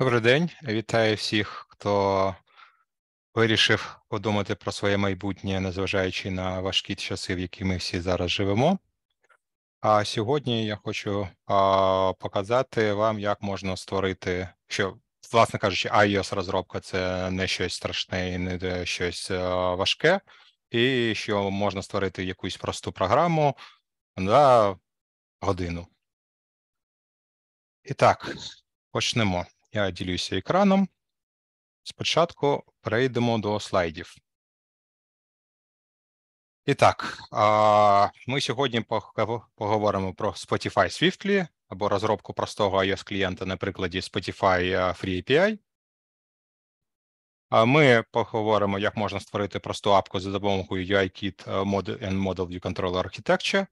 Добрий день, вітаю всіх, хто вирішив подумати про своє майбутнє, незважаючи на важкі часи, в які ми всі зараз живемо. А сьогодні я хочу а, показати вам, як можна створити, що, власне кажучи, ios розробка це не щось страшне і не щось а, е, важке, і що можна створити якусь просту програму на годину. І так, почнемо. Я ділюся екраном. Спочатку перейдемо до слайдів. І так, ми сьогодні поговоримо про Spotify Swiftly або розробку простого iOS-клієнта на прикладі Spotify Free API. Ми поговоримо, як можна створити просту апку за допомогою UIKit and Model View Controller Architecture.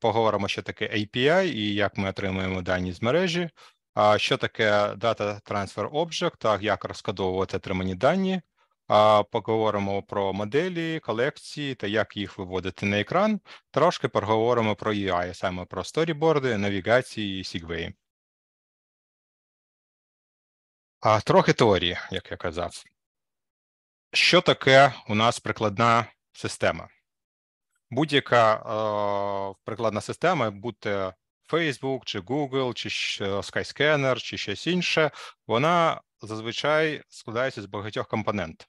Поговоримо, що таке API і як ми отримуємо дані з мережі що таке Data Transfer Object, так, як розкодовувати отримані дані. Поговоримо про моделі, колекції та як їх виводити на екран. Трошки поговоримо про UI, саме про сторіборди, навігації і сігвеї. А трохи теорії, як я казав. Що таке у нас прикладна система? Будь-яка е, прикладна система, будь Facebook, чи Google, чи Skyscanner, чи щось інше, вона зазвичай складається з багатьох компонент.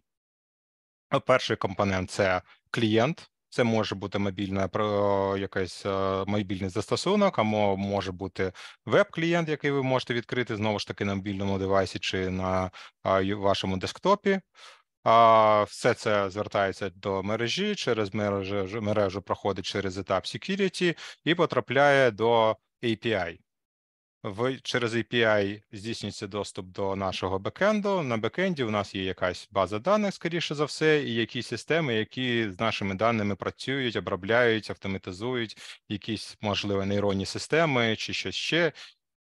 Перший компонент це клієнт. Це може бути мобільна про е, якийсь е, мобільний застосунок, або може бути веб-клієнт, який ви можете відкрити знову ж таки на мобільному девайсі чи на е, вашому десктопі. Все це звертається до мережі через мережу, мережу проходить через етап security і потрапляє до API. В, через API здійснюється доступ до нашого бекенду. На бекенді у нас є якась база даних, скоріше за все, і якісь системи, які з нашими даними працюють, обробляють, автоматизують якісь, можливо, нейронні системи чи щось ще,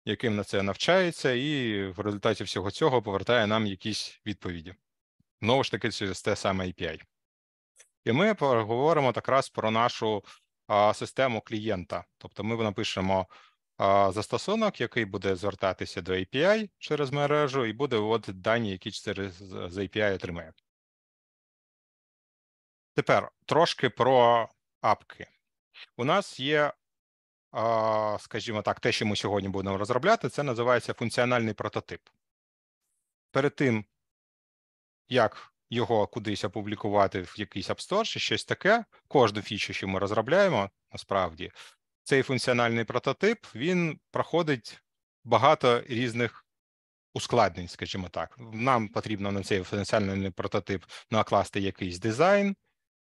яким на це навчається, і в результаті всього цього повертає нам якісь відповіді. Знову ж таки, через те саме API. І ми поговоримо якраз про нашу а, систему клієнта. Тобто ми напишемо застосунок, який буде звертатися до API через мережу, і буде вводити дані, які через API отримає. Тепер трошки про апки. У нас є, скажімо так, те, що ми сьогодні будемо розробляти, це називається функціональний прототип. Перед тим, як його кудись опублікувати в якийсь App Store чи щось таке, кожну фічу, що ми розробляємо, насправді, цей функціональний прототип він проходить багато різних ускладнень, скажімо так. Нам потрібно на цей функціональний прототип накласти якийсь дизайн.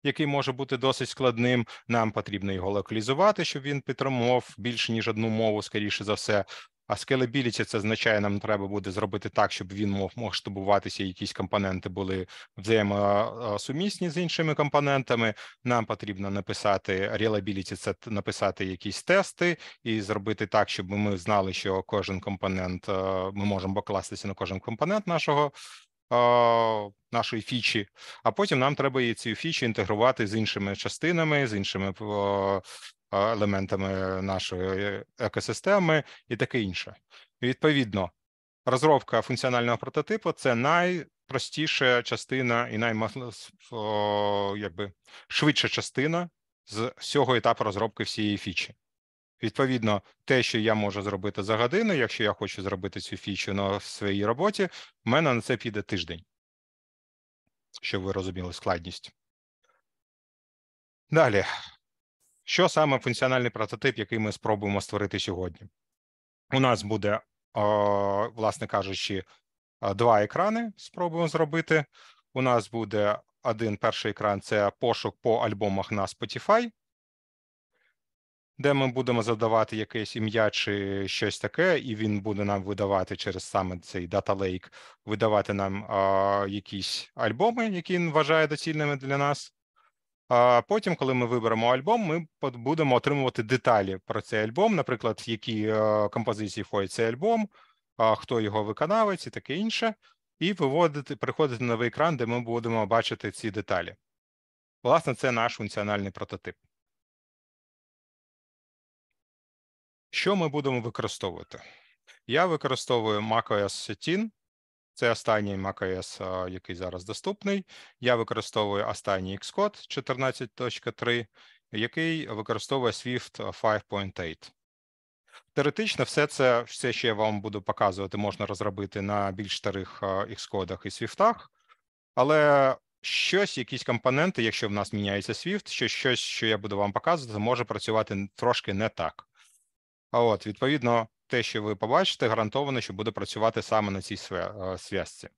Який може бути досить складним, нам потрібно його локалізувати, щоб він підтримував більше ніж одну мову, скоріше за все. А скелебіліті це означає, нам треба буде зробити так, щоб він мог масштабуватися, якісь компоненти були взаємосумісні з іншими компонентами. Нам потрібно написати reliability – це написати якісь тести і зробити так, щоб ми знали, що кожен компонент е, ми можемо покластися на кожен компонент нашого. Е, нашої фічі, а потім нам треба і ці фічі інтегрувати з іншими частинами, з іншими е, елементами нашої екосистеми і таке інше. Відповідно, розробка функціонального прототипу це найпростіша частина і якби, швидша частина з всього етапу розробки всієї фічі. Відповідно, те, що я можу зробити за годину, якщо я хочу зробити цю фічу на своїй роботі, в мене на це піде тиждень, щоб ви розуміли складність. Далі, що саме функціональний прототип, який ми спробуємо створити сьогодні? У нас буде, е, власне кажучи, е, два екрани. Спробуємо зробити. У нас буде один перший екран це пошук по альбомах на Spotify, де ми будемо задавати якесь ім'я чи щось таке, і він буде нам видавати через саме цей Data Lake, видавати нам е, якісь альбоми, які він вважає доцільними для нас. А потім, коли ми виберемо альбом, ми будемо отримувати деталі про цей альбом, наприклад, які е, композиції входять цей альбом, хто його виконавець і таке інше, і виводити, приходити на новий екран, де ми будемо бачити ці деталі. Власне, це наш функціональний прототип. Що ми будемо використовувати? Я використовую macOS Setin це останній macOS, який зараз доступний. Я використовую останній Xcode 14.3, який використовує Swift 5.8. Теоретично, все це все що я вам буду показувати, можна розробити на більш старих Xcode і Swift, але щось, якісь компоненти, якщо в нас міняється Swift, що щось, що я буду вам показувати, може працювати трошки не так. А от, відповідно, те, що ви побачите, гарантовано, що буде працювати саме на цій е, зв'язці.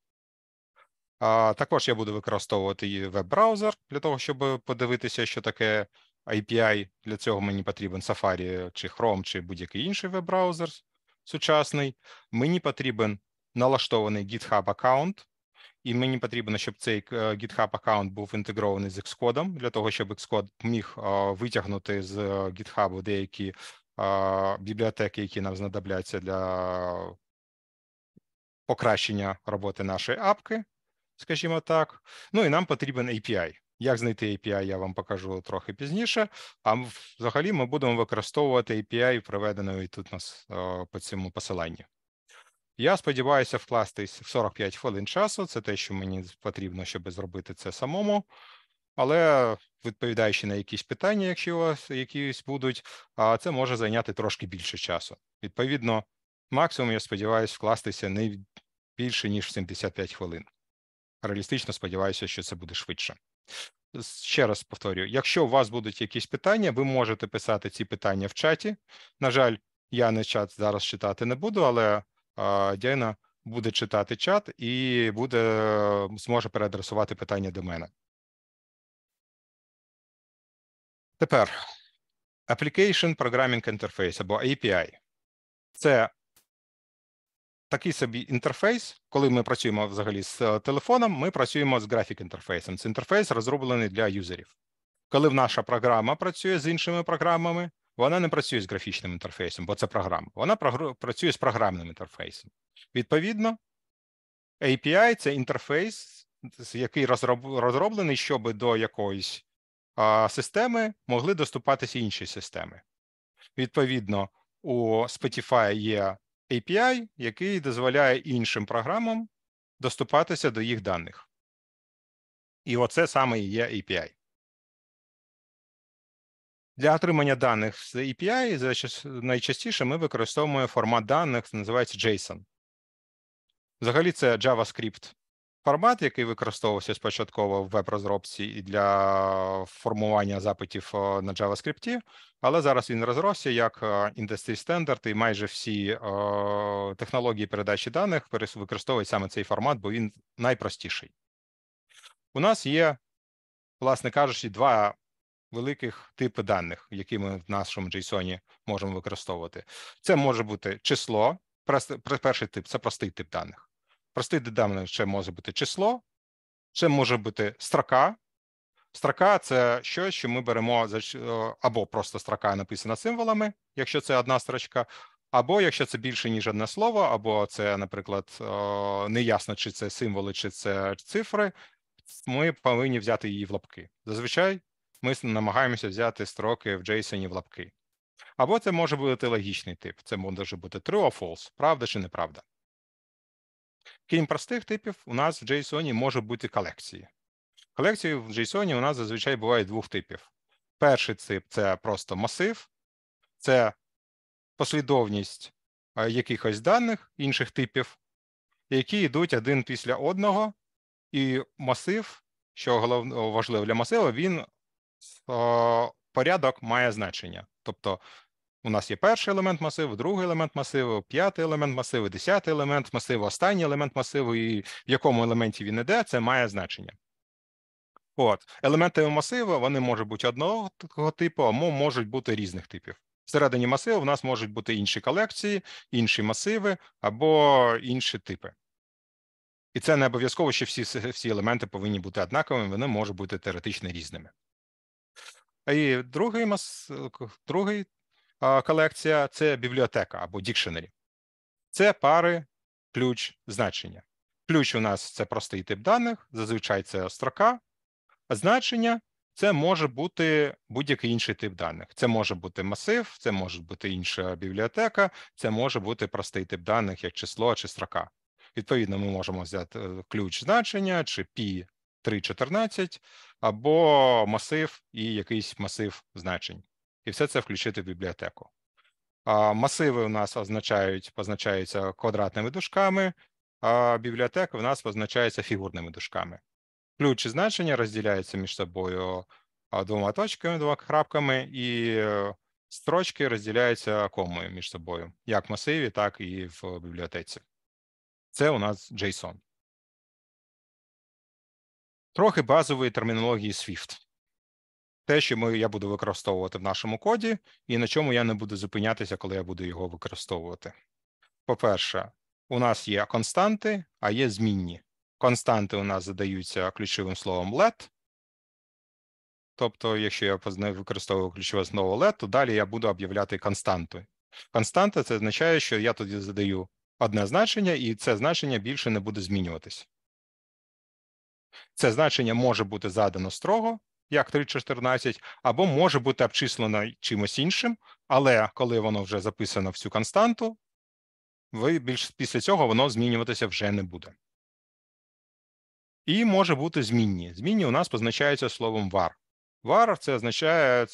Також я буду використовувати і веб-браузер для того, щоб подивитися, що таке API. Для цього мені потрібен Safari чи Chrome, чи будь-який інший веб-браузер сучасний. Мені потрібен налаштований GitHub аккаунт, і мені потрібно, щоб цей е, GitHub аккаунт був інтегрований з Xcode, для того, щоб Xcode міг е, витягнути з GitHub деякі бібліотеки, які нам знадобляться для покращення роботи нашої апки, скажімо так. Ну і нам потрібен API. Як знайти API, я вам покажу трохи пізніше. А взагалі ми будемо використовувати API, приведеної тут нас по цьому посиланню. Я сподіваюся вкластись в 45 хвилин часу. Це те, що мені потрібно, щоб зробити це самому але відповідаючи на якісь питання, якщо у вас якісь будуть, а це може зайняти трошки більше часу. Відповідно, максимум я сподіваюся вкластися не більше ніж 75 хвилин. Реалістично сподіваюся, що це буде швидше. Ще раз повторюю: якщо у вас будуть якісь питання, ви можете писати ці питання в чаті. На жаль, я не чат зараз читати не буду, але а, Діана буде читати чат і буде зможе переадресувати питання до мене. Тепер Application Programming Interface або API. Це такий собі інтерфейс, коли ми працюємо взагалі з е, телефоном, ми працюємо з графік інтерфейсом. Це інтерфейс розроблений для юзерів. Коли наша програма працює з іншими програмами, вона не працює з графічним інтерфейсом, бо це програма. Вона працює з програмним інтерфейсом. Відповідно, API це інтерфейс, який розроблений, щоб до якоїсь системи могли доступатися інші системи. Відповідно, у Spotify є API, який дозволяє іншим програмам доступатися до їх даних. І оце саме і є API. Для отримання даних з API найчастіше ми використовуємо формат даних, називається JSON. Взагалі, це JavaScript Формат, який використовувався спочатково в веб-розробці і для формування запитів е, на JavaScript, але зараз він розросся як індустрій е, стендарт, і майже всі е, технології передачі даних використовують саме цей формат, бо він найпростіший. У нас є, власне кажучи, два великих типи даних, які ми в нашому JSON можемо використовувати. Це може бути число, перший тип це простий тип даних простий додамен це може бути число, це може бути строка. Строка це щось, що ми беремо або просто строка написана символами, якщо це одна строчка, або якщо це більше, ніж одне слово, або це, наприклад, неясно, чи це символи, чи це цифри, ми повинні взяти її в лапки. Зазвичай ми намагаємося взяти строки в JSON в лапки. Або це може бути логічний тип. Це може бути true or false, правда чи неправда. Крім простих типів, у нас в JSON може бути колекції. Колекції в JSON у нас зазвичай буває двох типів. Перший тип це просто масив, це послідовність е, якихось даних інших типів, які йдуть один після одного, і масив, що головно важливо для масива, він е, порядок має значення. Тобто у нас є перший елемент масиву, другий елемент масиву, п'ятий елемент масиву, десятий елемент масиву, останній елемент масиву, і в якому елементі він іде, це має значення. От, елементи масиву вони можуть бути одного типу, або можуть бути різних типів. Всередині масиву в нас можуть бути інші колекції, інші масиви або інші типи. І це не обов'язково, що всі всі елементи повинні бути однаковими, вони можуть бути теоретично різними. І другий мас... другий колекція це бібліотека або дікшенері. Це пари, ключ, значення. Ключ у нас це простий тип даних, зазвичай це строка, а значення це може бути будь-який інший тип даних. Це може бути масив, це може бути інша бібліотека, це може бути простий тип даних, як число чи строка. Відповідно, ми можемо взяти е, ключ значення чи пі 3.14 або масив і якийсь масив значень і все це включити в бібліотеку. масиви у нас означають, позначаються квадратними дужками, а бібліотека у нас позначається фігурними дужками. Ключ і значення розділяються між собою двома точками, двома крапками, і е, строчки розділяються комою між собою, як в масиві, так і в бібліотеці. Це у нас JSON. Трохи базової термінології Swift те, що ми, я буду використовувати в нашому коді, і на чому я не буду зупинятися, коли я буду його використовувати. По-перше, у нас є константи, а є змінні. Константи у нас задаються ключовим словом let. Тобто, якщо я використовую ключове слово let, то далі я буду об'являти константу. Константа це означає, що я тоді задаю одне значення, і це значення більше не буде змінюватись. Це значення може бути задано строго, як 314, або може бути обчислено чимось іншим, але коли воно вже записано в цю константу, ви більш після цього воно змінюватися вже не буде. І може бути змінні. Змінні у нас позначаються словом var. Var – це означає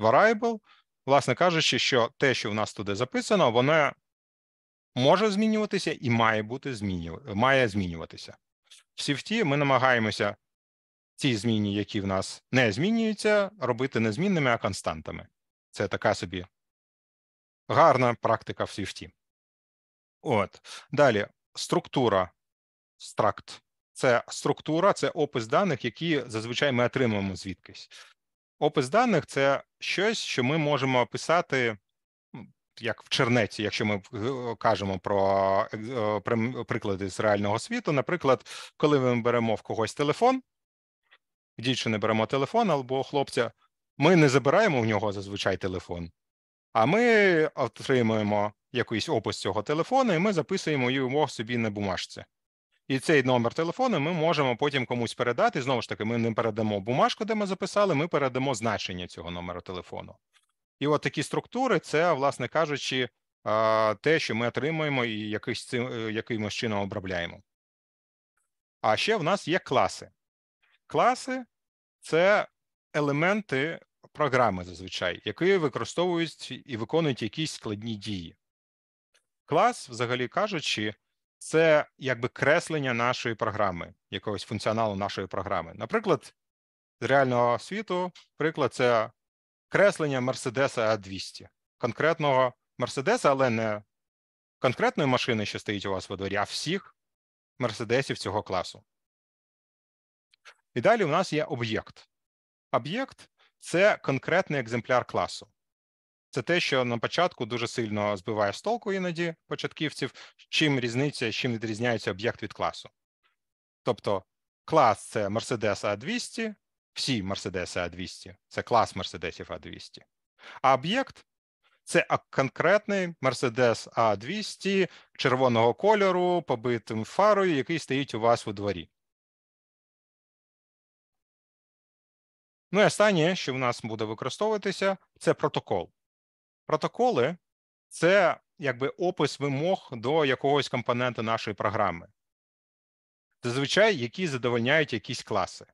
variable, власне кажучи, що те, що в нас туди записано, воно може змінюватися і має бути зміню... має змінюватися. В Swift ми намагаємося Ті зміни, які в нас не змінюються, робити не змінними, а константами. Це така собі гарна практика в SWIFT. От. Далі структура стракт. Це структура, це опис даних, які зазвичай ми отримуємо звідкись. Опис даних це щось, що ми можемо описати як в чернеці, якщо ми е, кажемо про е, приклади з реального світу. Наприклад, коли ми беремо в когось телефон, дівчини беремо телефон або хлопця, ми не забираємо в нього зазвичай телефон, а ми отримуємо якийсь опис цього телефону, і ми записуємо його собі на бумажці. І цей номер телефону ми можемо потім комусь передати. Знову ж таки, ми не передамо бумажку, де ми записали, ми передамо значення цього номеру телефону. І от такі структури, це, власне кажучи, те, що ми отримуємо і е, якимось чином обробляємо. А ще в нас є класи класи це елементи програми зазвичай, які використовують і виконують якісь складні дії. Клас, взагалі кажучи, це якби креслення нашої програми, якогось функціоналу нашої програми. Наприклад, з реального світу, приклад, це креслення Мерседеса А200, конкретного Мерседеса, але не конкретної машини, що стоїть у вас во дворі, а всіх мерседесів цього класу. І далі у нас є об'єкт. Об'єкт це конкретний екземпляр класу. Це те, що на початку дуже сильно збиває з толку іноді початківців, чим різниця, чим відрізняється об'єкт від класу. Тобто клас це Mercedes A200, всі Mercedes A200, це клас Mercedes A200. А об'єкт це конкретний Mercedes A200 червоного кольору, побитим фарою, який стоїть у вас у дворі. Ну і останнє, що в нас буде використовуватися, це протокол. Протоколи це якби опис вимог до якогось компонента нашої програми. Зазвичай, які задовольняють якісь класи.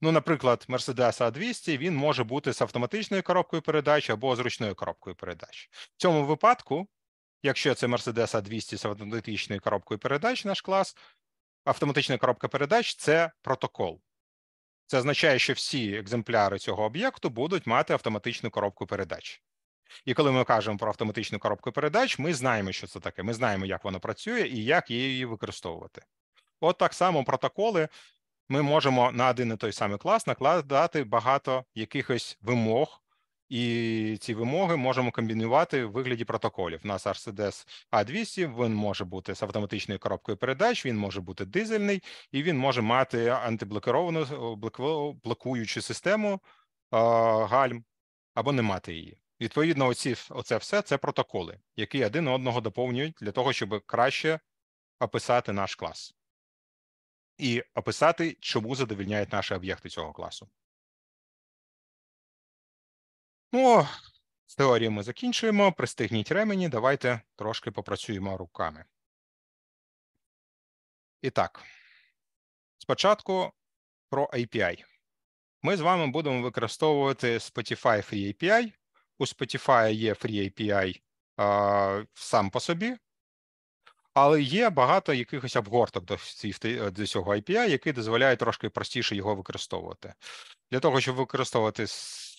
Ну, наприклад, Mercedes A200 він може бути з автоматичною коробкою передач або з ручною коробкою передач. В цьому випадку, якщо це Mercedes A200 з автоматичною коробкою передач, наш клас, автоматична коробка передач це протокол. Це означає, що всі екземпляри цього об'єкту будуть мати автоматичну коробку передач. І коли ми кажемо про автоматичну коробку передач, ми знаємо, що це таке. Ми знаємо, як воно працює і як її використовувати. От так само протоколи ми можемо на один і той самий клас накладати багато якихось вимог і ці вимоги можемо комбінувати в вигляді протоколів. У нас RCDS A200, він може бути з автоматичною коробкою передач, він може бути дизельний, і він може мати антиблокировану е, блокуючу систему е, гальм або не мати її. Відповідно, оці, оце все це протоколи, які один одного доповнюють для того, щоб краще описати наш клас і описати, чому задовільняють наші об'єкти цього класу. Ну, з теорією ми закінчуємо. Пристигніть ремені. Давайте трошки попрацюємо руками. І так, спочатку про API. Ми з вами будемо використовувати Spotify Free API. У Spotify є Free API а, сам по собі, але є багато якихось обгорток до, до цього API, які дозволяють трошки простіше його використовувати. Для того, щоб використовувати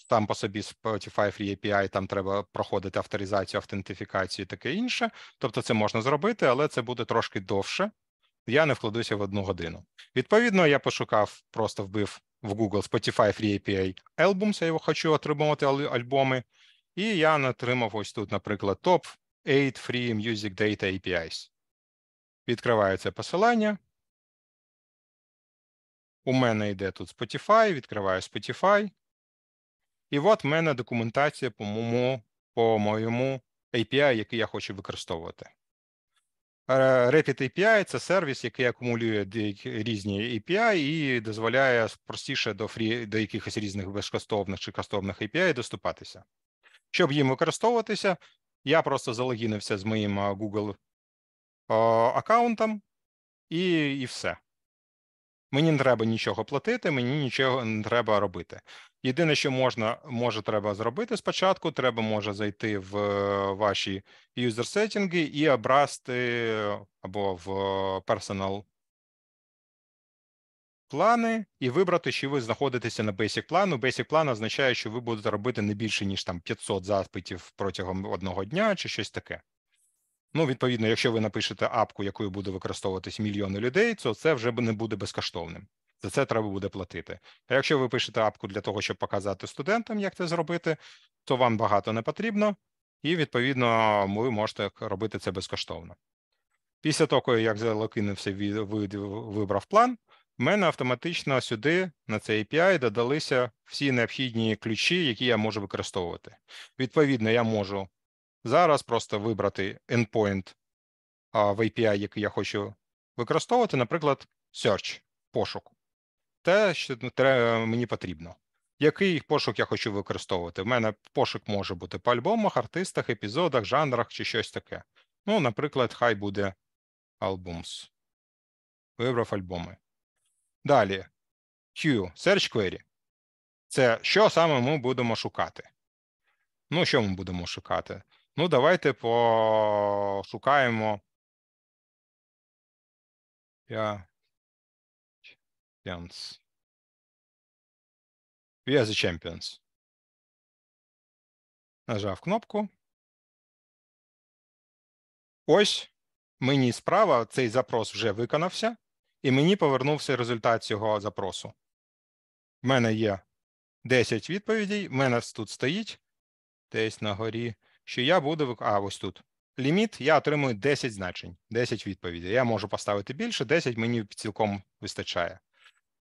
там по собі Spotify Free API, там треба проходити авторизацію, автентифікацію, і таке інше. Тобто, це можна зробити, але це буде трошки довше. Я не вкладуся в одну годину. Відповідно, я пошукав, просто вбив в Google Spotify Free API Albums, Я його хочу отримувати альбоми. І я натримав ось тут, наприклад, Top 8 Free Music Data APIs. Відкривається посилання. У мене йде тут Spotify, відкриваю Spotify. І от в мене документація по моєму по моєму API, який я хочу використовувати. Е, Rapid API це сервіс, який акумулює різні API і дозволяє простіше до фрі до якихось різних безкоштовних чи коштовних API доступатися. Щоб їм використовуватися, я просто залогінився з моїм Google аккаунтом і, і все. Мені не треба нічого платити, мені нічого не треба робити. Єдине, що можна може треба зробити спочатку, треба може зайти в е, ваші юзер сетінги і обрасти або в Personal е, плани і вибрати, що ви знаходитеся на Basic плану. Basic план означає, що ви будете робити не більше, ніж там 500 запитів протягом одного дня чи щось таке. Ну, відповідно, якщо ви напишете апку, якою буде використовуватись мільйони людей, то це вже не буде безкоштовним за це треба буде платити. А якщо ви пишете апку для того, щоб показати студентам, як це зробити, то вам багато не потрібно, і відповідно ви можете робити це безкоштовно. Після того, як залокинувся вибрав план, в мене автоматично сюди на цей API додалися всі необхідні ключі, які я можу використовувати. Відповідно, я можу зараз просто вибрати endpoint в API, який я хочу використовувати, наприклад, search, пошук те, що мені потрібно. Який пошук я хочу використовувати? У мене пошук може бути по альбомах, артистах, епізодах, жанрах чи щось таке. Ну, наприклад, хай буде Albums. Вибрав альбоми. Далі. Q. Search query. Це що саме ми будемо шукати? Ну, що ми будемо шукати? Ну, давайте пошукаємо. Я champions. We are the champions. Нажав кнопку. Ось мені справа цей запрос вже виконався, і мені повернувся результат цього запросу. В мене є 10 відповідей. В мене тут стоїть десь на горі, що я буду А, ось тут. Ліміт я отримую 10 значень, 10 відповідей. Я можу поставити більше, 10 мені цілком вистачає.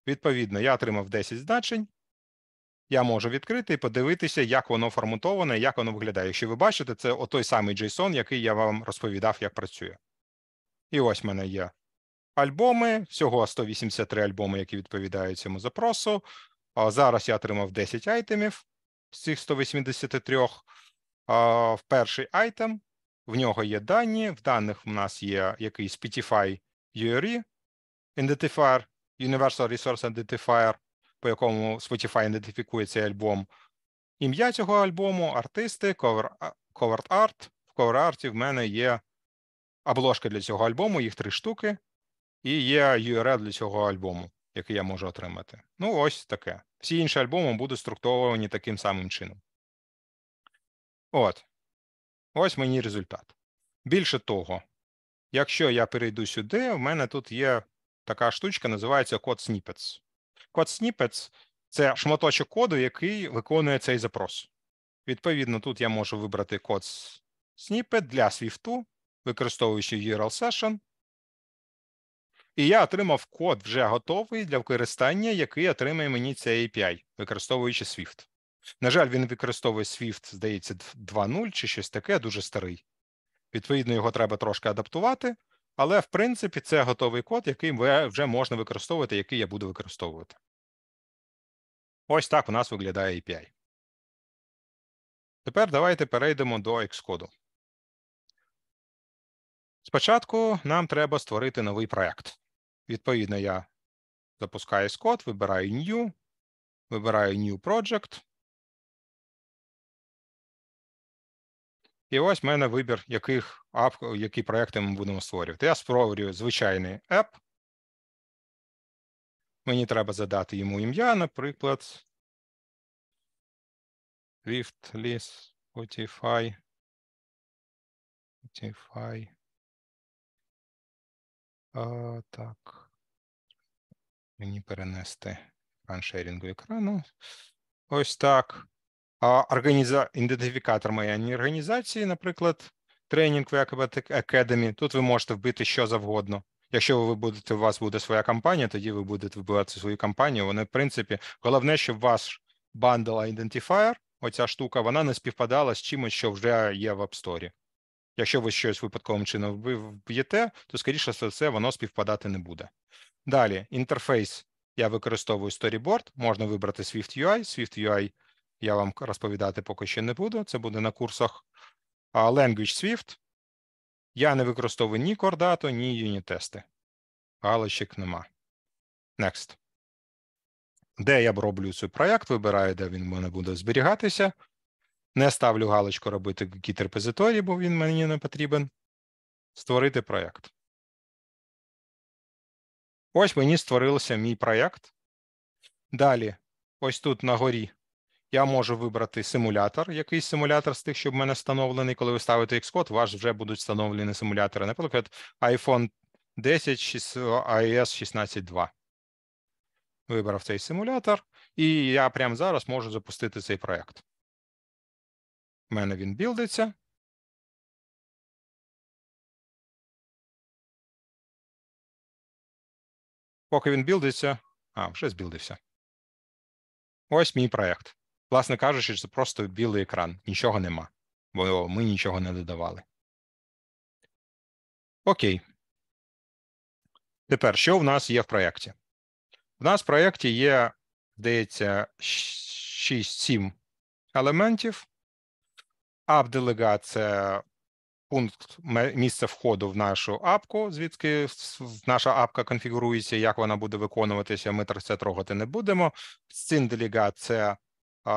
Відповідно, я отримав 10 значень. Я можу відкрити і подивитися, як воно форматоване, як воно виглядає. Якщо ви бачите, це отой самий JSON, який я вам розповідав, як працює. І ось в мене є альбоми. Всього 183 альбоми, які відповідають цьому запросу. Зараз я отримав 10 айтемів з цих 183. В перший айтем. В нього є дані. В даних у нас є якийсь Ptify URI, ідентифайер Universal Resource Identifier, по якому Spotify ідентифікує цей альбом, ім'я цього альбому, артисти, cover, covered art. В cover арті в мене є обложки для цього альбому, їх три штуки, і є URL для цього альбому, який я можу отримати. Ну, ось таке. Всі інші альбоми будуть структуровані таким самим чином. От. Ось мені результат. Більше того, якщо я перейду сюди, в мене тут є така штучка називається код snippets. Код snippets – це шматочок коду, який виконує цей запрос. Відповідно, тут я можу вибрати код snippet для Swift, використовуючи URL session. І я отримав код вже готовий для використання, який отримає мені цей API, використовуючи Swift. На жаль, він використовує Swift, здається, 2.0 чи щось таке, дуже старий. Відповідно, його треба трошки адаптувати. Але в принципі це готовий код, який вже можна використовувати, який я буду використовувати. Ось так у нас виглядає API. Тепер давайте перейдемо до Xcode. Спочатку нам треба створити новий проект. Відповідно, я запускаю Xcode, вибираю New, вибираю New Project. І ось в мене вибір, яких ап, які проекти ми будемо створювати. Я створюю звичайний app. Мені треба задати йому ім'я, наприклад, Swift, Spotify, Spotify. А, Так. Мені перенести раншерінг екрану. Ось так організа... ідентифікатор ані організації, наприклад, тренінг в Academy, Тут ви можете вбити що завгодно. Якщо ви будете, у вас буде своя компанія, тоді ви будете вбивати свою компанію. Вони, в принципі, головне, щоб ваш бандл Identifier, оця штука, вона не співпадала з чимось, що вже є в App Store. Якщо ви щось випадковим чином вб'єте, то, скоріше за все, воно співпадати не буде. Далі, інтерфейс я використовую Storyboard, можна вибрати Swift UI. Swift UI я вам розповідати поки ще не буду. Це буде на курсах Language Swift. Я не використовую ні кордату, ні тести. Галочок нема. Next. Де я роблю цей проєкт, вибираю, де він в мене буде зберігатися. Не ставлю галочку робити якісь репозиторій, бо він мені не потрібен. Створити проєкт. Ось мені створився мій проєкт. Далі, ось тут на горі я можу вибрати симулятор, якийсь симулятор з тих, що в мене встановлений. Коли ви ставите Xcode, у вас вже будуть встановлені симулятори. Наприклад, iPhone 10 iOS 16.2. Вибрав цей симулятор, і я прямо зараз можу запустити цей проект. У мене він білдиться. Поки він білдиться. А, вже збілдився. Ось мій проект. Власне кажучи, це просто білий екран, нічого нема, бо ми нічого не додавали. Окей. Тепер, що в нас є в проєкті? В нас в проєкті є, здається, 6-7 елементів. Ап-делегат це пункт місце входу в нашу апку, звідки наша апка конфігурується, як вона буде виконуватися, ми це трогати не будемо. Сцин-делегат це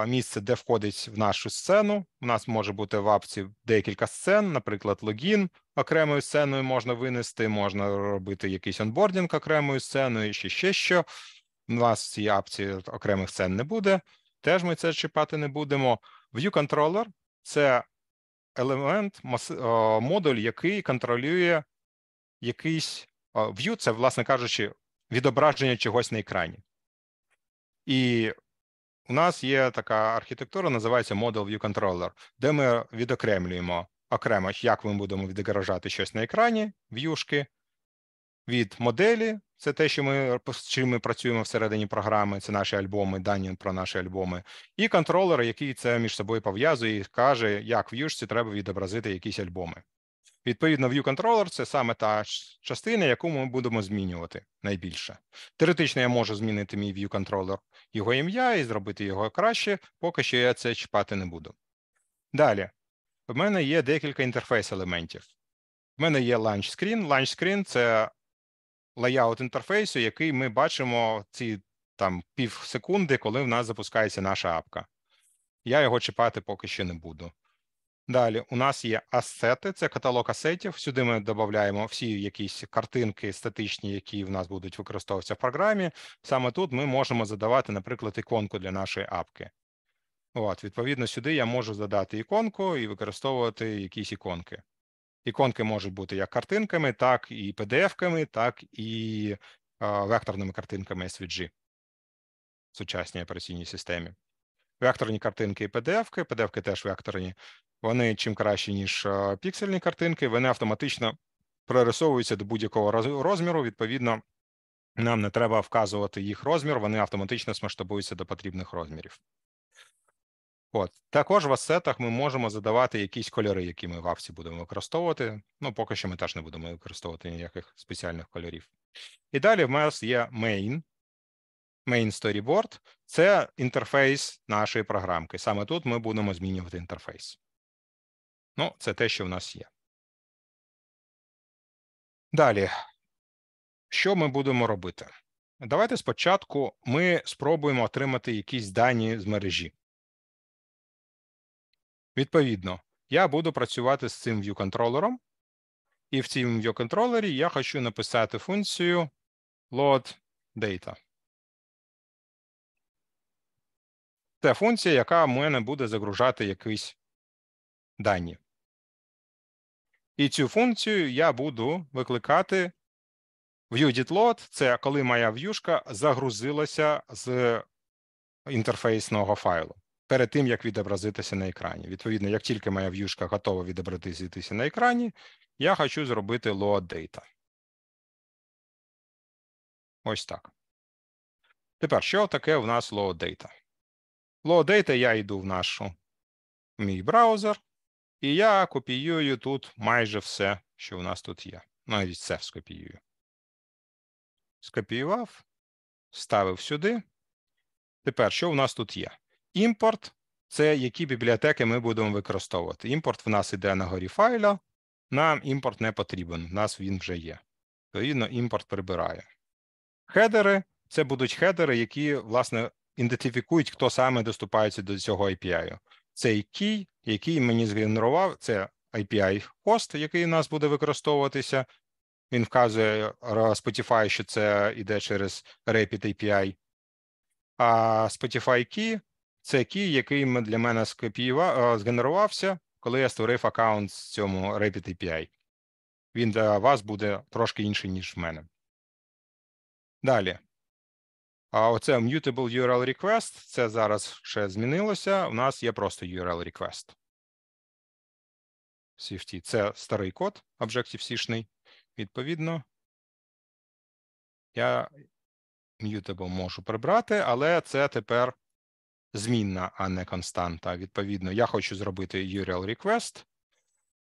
місце, де входить в нашу сцену. У нас може бути в апці декілька сцен, наприклад, логін окремою сценою можна винести, можна робити якийсь онбордінг окремою сценою, чи ще що. У нас в цій апці окремих сцен не буде. Теж ми це чіпати не будемо. View Controller – це елемент, модуль, який контролює якийсь view, це, власне кажучи, відображення чогось на екрані. І у нас є така архітектура, називається Model View Controller, де ми відокремлюємо окремо, як ми будемо відгоражати щось на екрані, в'юшки, від моделі. Це те, що ми з чим ми працюємо всередині програми, це наші альбоми, дані про наші альбоми, і контролер, який це між собою пов'язує, і каже, як в юшці треба відобразити якісь альбоми. Відповідно, View Controller це саме та частина, яку ми будемо змінювати найбільше. Теоретично я можу змінити мій View Controller, його ім'я і зробити його краще, поки що я це чіпати не буду. Далі, у мене є декілька інтерфейс-елементів. В мене є Launch Screen. Launch Screen – це лаяут інтерфейсу, який ми бачимо ці там пів секунди, коли в нас запускається наша апка. Я його чіпати поки що не буду. Далі у нас є асети, це каталог асетів. Сюди ми додаємо всі якісь картинки статичні, які в нас будуть використовуватися в програмі. Саме тут ми можемо задавати, наприклад, іконку для нашої апки. От, Відповідно, сюди я можу задати іконку і використовувати якісь іконки. Іконки можуть бути як картинками, так і PDF-ками, так і е, векторними картинками SVG в сучасній операційній системі. Векторні картинки і PDF-ки, PDF-ки теж векторні. Вони чим кращі, ніж е, піксельні картинки, вони автоматично прорисовуються до будь-якого розміру. Відповідно, нам не треба вказувати їх розмір, вони автоматично смасштабуються до потрібних розмірів. От також в асетах ми можемо задавати якісь кольори, які ми в авці будемо використовувати. Ну, поки що ми теж не будемо використовувати ніяких спеціальних кольорів. І далі в нас є main, Main Storyboard – це інтерфейс нашої програмки. Саме тут ми будемо змінювати інтерфейс. Ну, це те, що в нас є. Далі, що ми будемо робити? Давайте спочатку ми спробуємо отримати якісь дані з мережі. Відповідно, я буду працювати з цим view І в цьому view я хочу написати функцію loadData. Це функція, яка в мене буде загружати якісь дані. І цю функцію я буду викликати ViewDidLoad, це коли моя в'юшка загрузилася з інтерфейсного файлу перед тим, як відобразитися на екрані. Відповідно, як тільки моя в'юшка готова відобразитися на екрані, я хочу зробити load data. Ось так. Тепер, що таке в нас load data? Low-Data я йду в нашу мій браузер, і я копіюю тут майже все, що в нас тут є. Навіть це скопіюю. Скопіював, ставив сюди. Тепер, що в нас тут є? Імпорт це які бібліотеки ми будемо використовувати. Імпорт в нас йде на горі файлу. Нам імпорт не потрібен, в нас він вже є. Відповідно, імпорт прибирає. Хедери це будуть хедери, які, власне, ідентифікують, хто саме доступається до цього API. Цей кій, який мені згенерував, це api хост який у нас буде використовуватися. Він вказує е, Spotify, що це йде через Rapid API. А Spotify Key це кій, який для мене е, згенерувався, коли я створив аккаунт з цьому Rapid API. Він для вас буде трошки інший, ніж в мене. Далі. А оце mutable URL request, це зараз ще змінилося. У нас є просто URL request. CFT. Це старий код Objective-C-шний. Відповідно, я mutable можу прибрати, але це тепер змінна, а не константа. Відповідно, я хочу зробити URL request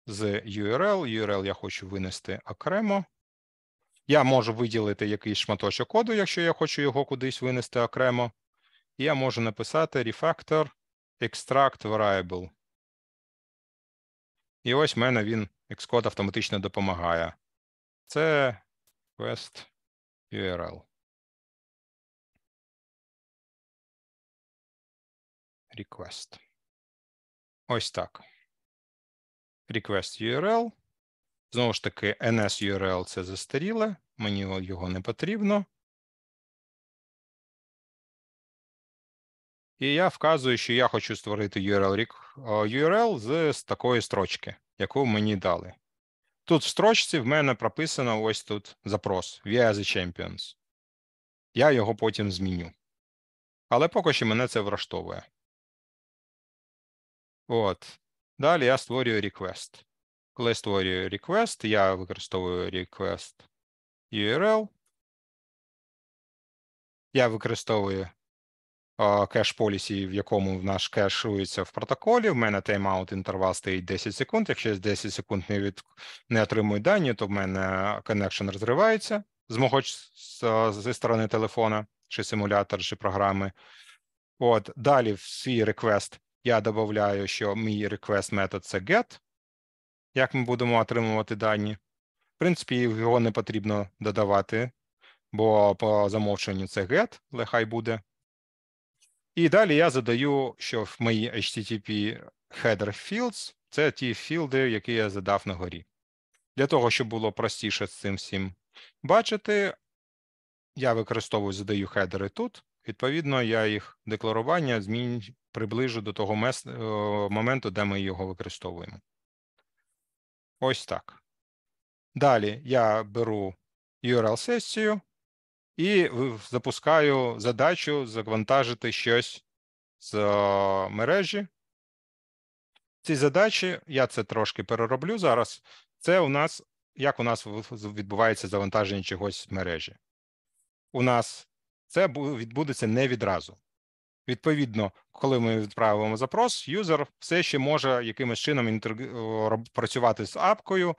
з URL. URL я хочу винести окремо. Я можу виділити якийсь шматочок коду, якщо я хочу його кудись винести окремо. І я можу написати refactor extract variable. І ось в мене він Xcode автоматично допомагає. Це quest URL. Request. Ось так. Request URL. Знову ж таки, NS URL це застаріле, мені його не потрібно. І я вказую, що я хочу створити URL е, URL з, з такої строчки, яку мені дали. Тут в строчці в мене прописано ось тут запрос via the Champions. Я його потім зміню. Але поки що мене це влаштовує. От. Далі я створюю request. Коли я створюю request, я використовую request URL. Я використовую кеш полісі, в якому наш кешується в протоколі. У мене тайм-аут інтервал стоїть 10 секунд. Якщо я з 10 секунд не від... не отримую дані, то в мене connection розривається з мого зі сторони телефона, чи симулятор, чи програми. От далі в свій request я додаю, що мій request метод це get як ми будемо отримувати дані. В принципі, його не потрібно додавати, бо по замовченню це GET, але буде. І далі я задаю, що в моїй HTTP header fields це ті філди, які я задав на горі. Для того, щоб було простіше з цим всім бачити, я використовую, задаю хедери тут. Відповідно, я їх декларування зміню приближу до того е, моменту, де ми його використовуємо. Ось так. Далі я беру URL-сесію і запускаю задачу завантажити щось з е, мережі. Ці задачі, я це трошки перероблю зараз. Це у нас, як у нас відбувається завантаження чогось з мережі. У нас це відбудеться не відразу. Відповідно, коли ми відправимо запрос, юзер все ще може якимось чином інтер... Е, працювати з апкою,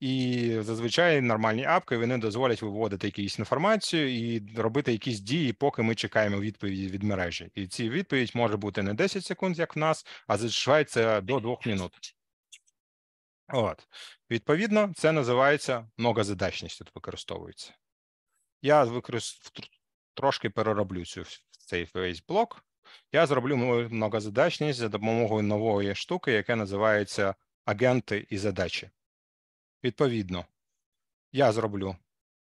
і зазвичай нормальні апки вони дозволять виводити якусь інформацію і робити якісь дії, поки ми чекаємо відповіді від мережі. І ці відповідь може бути не 10 секунд, як в нас, а зазвичай це до 2 хвилин. От відповідно, це називається многозадачність. Тут використовується. Я використ... трошки перероблю цю. Цей весь блок, я зроблю многозадачність за допомогою нової штуки, яка називається агенти і задачі. Відповідно, я зроблю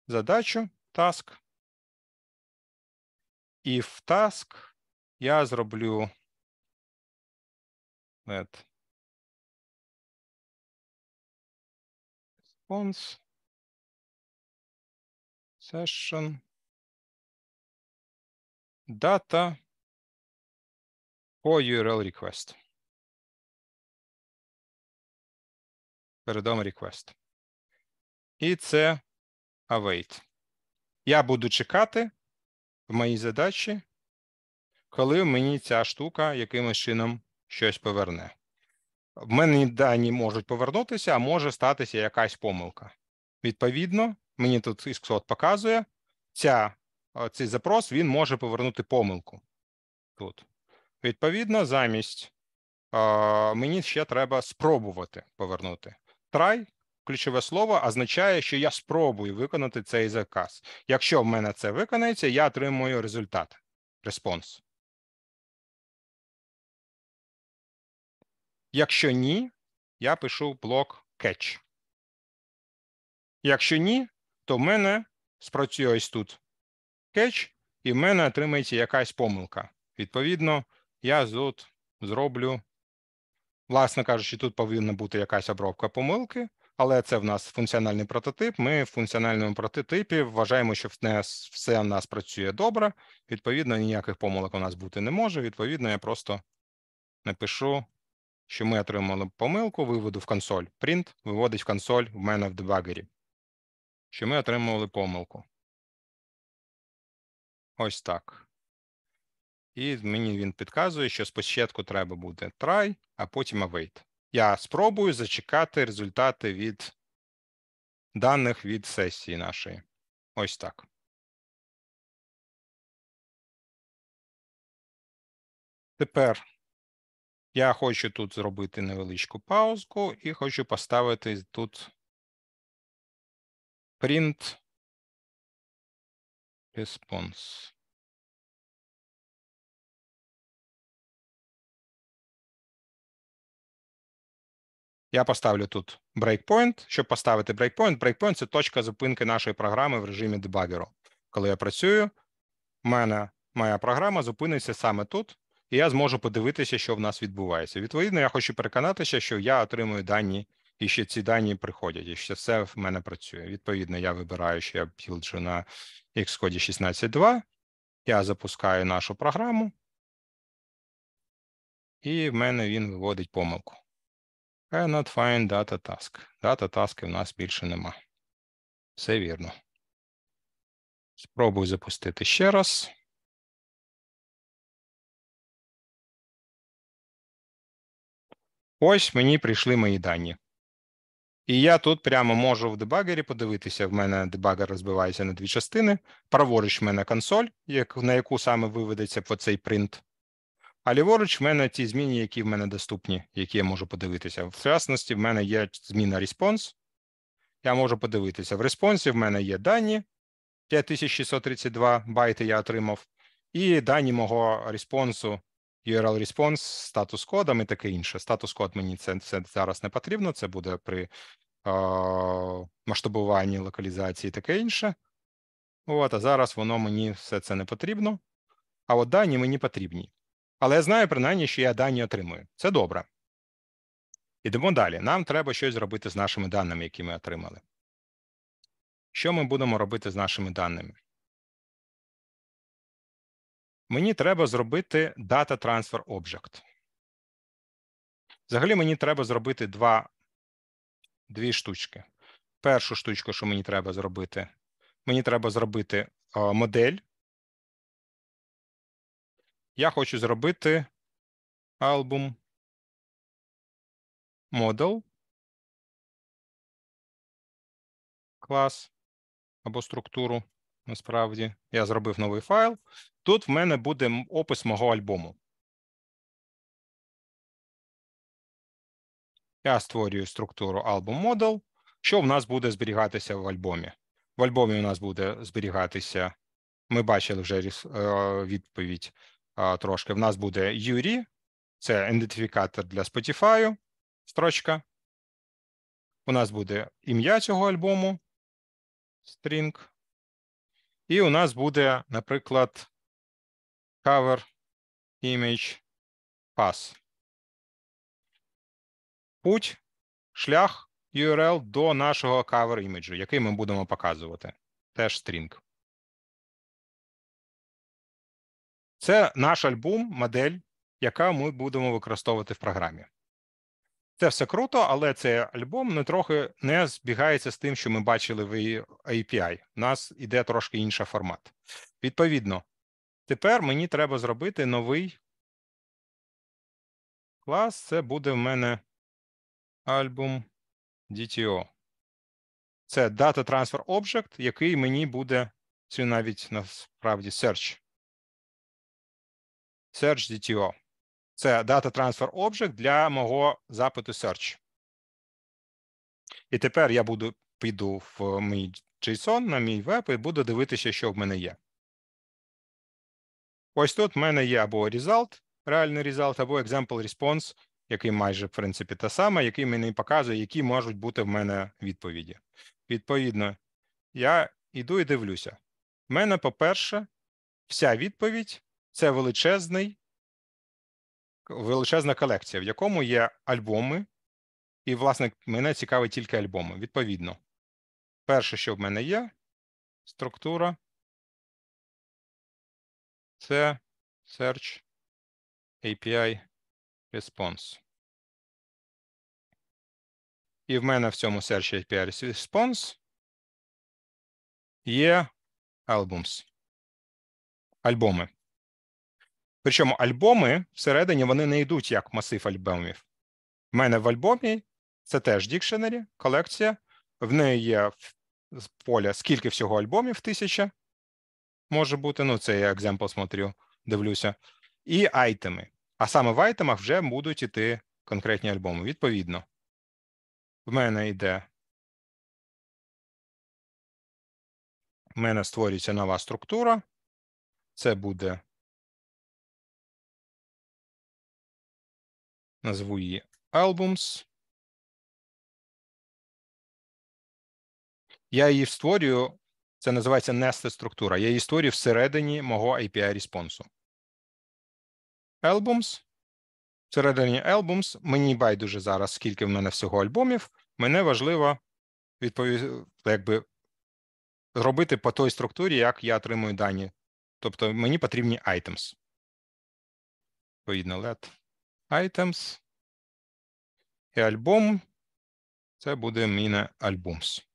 задачу task, і в task я зроблю Нет. Response. Session. Data по URL request. Передам request. І це await. Я буду чекати в моїй задачі, коли мені ця штука якимось чином щось поверне. В мене дані можуть повернутися, а може статися якась помилка. Відповідно, мені тут Xcode показує, ця, цей запрос він може повернути помилку тут. Відповідно, замість е, мені ще треба спробувати повернути. Try, ключове слово, означає, що я спробую виконати цей заказ. Якщо в мене це виконається, я отримую результат, респонс. Якщо ні, я пишу блок catch. Якщо ні, то в мене спрацює ось тут catch, і в мене отримається якась помилка. Відповідно, я тут зроблю, власне кажучи, тут повинна бути якась обробка помилки, але це в нас функціональний прототип. Ми в функціональному прототипі вважаємо, що все в нас працює добре. Відповідно, ніяких помилок у нас бути не може. Відповідно, я просто напишу, що ми отримали помилку, виведу в консоль. Print виводить в консоль в мене в дебагері. Що ми отримували помилку. Ось так і мені він підказує, що спочатку треба буде try, а потім await. Я спробую зачекати результати від даних від сесії нашої. Ось так. Тепер я хочу тут зробити невеличку паузку і хочу поставити тут print response. Я поставлю тут breakpoint. Щоб поставити breakpoint, breakpoint – це точка зупинки нашої програми в режимі дебагеру. Коли я працюю, мене, моя програма зупиниться саме тут, і я зможу подивитися, що в нас відбувається. Відповідно, я хочу переконатися, що я отримую дані, і ще ці дані приходять, і ще все в мене працює. Відповідно, я вибираю, що я білджу на Xcode 16.2, я запускаю нашу програму, і в мене він виводить помилку. Cannot е, find data task. Data task в нас більше нема. Все вірно. Спробую запустити ще раз. Ось мені прийшли мої дані. І я тут прямо можу в дебагері подивитися. В мене дебагер розбивається на дві частини. Праворуч в мене консоль, на яку саме виведеться по цей принт. А ліворуч в мене ті зміни, які в мене доступні, які я можу подивитися. В частності, в мене є зміна респонс. Я можу подивитися. В респонсі в мене є дані 5632 байти я отримав, і дані мого респонсу, URL response, статус кодом і таке інше. Статус код мені це, це зараз не потрібно, це буде при е, масштабуванні локалізації і таке інше. От, а зараз воно мені все це не потрібно. А от дані мені потрібні. Але я знаю принаймні, що я дані отримую. Це добре. Ідемо далі. Нам треба щось зробити з нашими даними, які ми отримали. Що ми будемо робити з нашими даними? Мені треба зробити Data Transfer Object. Взагалі мені треба зробити два, дві штучки. Першу штучку, що мені треба зробити, мені треба зробити е, модель я хочу зробити альбом model клас або структуру. Насправді, я зробив новий файл. Тут в мене буде опис мого альбому. Я створюю структуру album model. Що в нас буде зберігатися в альбомі? В альбомі у нас буде зберігатися. Ми бачили вже е, відповідь трошки. В нас буде Юрі, це ідентифікатор для Spotify, строчка. У нас буде ім'я цього альбому, стрінг. І у нас буде, наприклад, cover image pass. Путь, шлях URL до нашого cover іміджу, який ми будемо показувати. Теж стрінг. Це наш альбом, модель, яка ми будемо використовувати в програмі. Це все круто, але цей альбом не трохи не збігається з тим, що ми бачили в API. У нас іде трошки інший формат. Відповідно, тепер мені треба зробити новий клас. Це буде в мене альбом DTO. Це Data Transfer Object, який мені буде, це навіть насправді search search.dto. Це Data Transfer Object для мого запиту search. І тепер я буду піду в мій JSON на мій веб і буду дивитися, що в мене є. Ось тут в мене є або result, реальний result, або example response, який майже, в принципі, та сама, який мені показує, які можуть бути в мене відповіді. Відповідно, я йду і дивлюся. В мене, по-перше, вся відповідь це величезний, величезна колекція, в якому є альбоми, і, власне, мене цікавить тільки альбоми. Відповідно, перше, що в мене є, структура. Це Search API Response. І в мене в цьому Search API Response є albums. Альбоми. Причому альбоми всередині вони не йдуть як масив альбомів. У мене в альбомі це теж дікшенері, колекція. В неї є поля, скільки всього альбомів, тисяча. Може бути, ну це я екземпл смотрю, дивлюся. І айтеми. А саме в айтемах вже будуть іти конкретні альбоми. Відповідно, в мене йде. У мене створюється нова структура. Це буде назву її Albums. Я її створюю, це називається nested структура. Я її створюю всередині мого API респонсу. Albums. Всередині Albums. Мені байдуже зараз, скільки в мене всього альбомів. Мене важливо відповів, якби робити по той структурі, як я отримую дані. Тобто мені потрібні items. Відповідно, let items. І альбом. Це буде міна альбомс.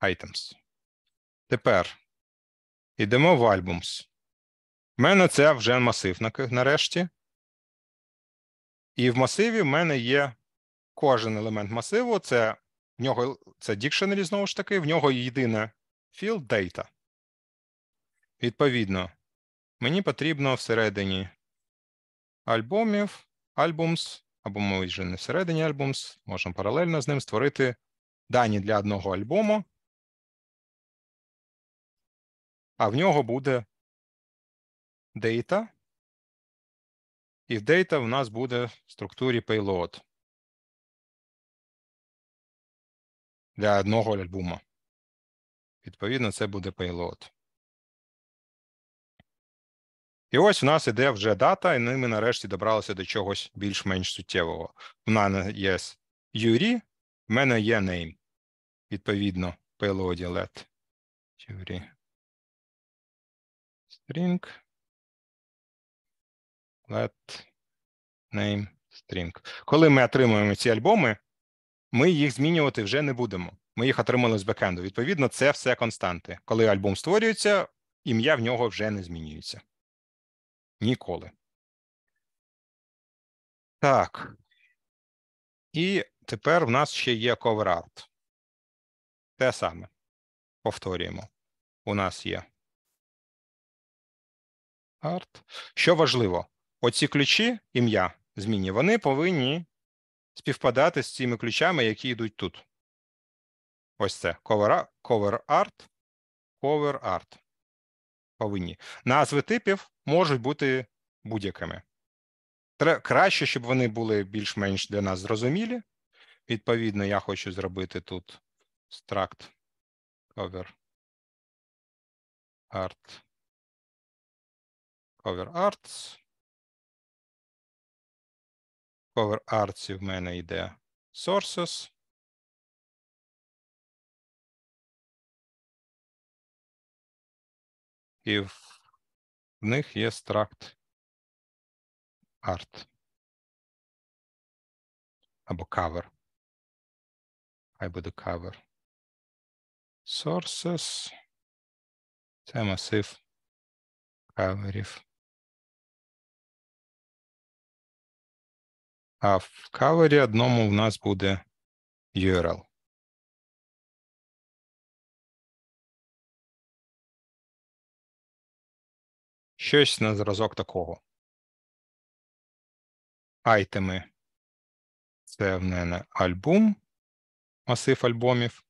Items. Тепер йдемо в альбомс. У мене це вже масив нарешті. І в масиві в мене є кожен елемент масиву. Це в нього це dictionary, знову ж таки, в нього єдине field data. Відповідно, мені потрібно всередині альбомів, альбумс, або ми вже не всередині albums, можемо паралельно з ним створити дані для одного альбому, а в нього буде data, і в data в нас буде в структурі payload для одного альбому. Відповідно, це буде payload. І ось у нас іде вже дата, і ми нарешті добралися до чогось більш-менш суттєвого. У мене є Юрі, в мене є name. Відповідно, payload let URI string let name string. Коли ми отримуємо ці альбоми, ми їх змінювати вже не будемо. Ми їх отримали з бекенду. Відповідно, це все константи. Коли альбом створюється, ім'я в нього вже не змінюється ніколи. Так. І тепер в нас ще є cover-art. Те саме. Повторюємо. У нас є арт. Що важливо, оці ключі, ім'я змінні, вони повинні співпадати з цими ключами, які йдуть тут. Ось це cover art, cover art повинні. Назви типів можуть бути будь-якими. Краще, щоб вони були більш-менш для нас зрозумілі. Відповідно, я хочу зробити тут struct cover art. Cover arts. Cover arts в мене йде sources. і в них є стракт арт або cover. Хай буде cover. Sources. Це масив каверів. А в кавері одному в нас буде URL. Щось на зразок такого. Айтеми. Це в мене альбум, масив альбомів.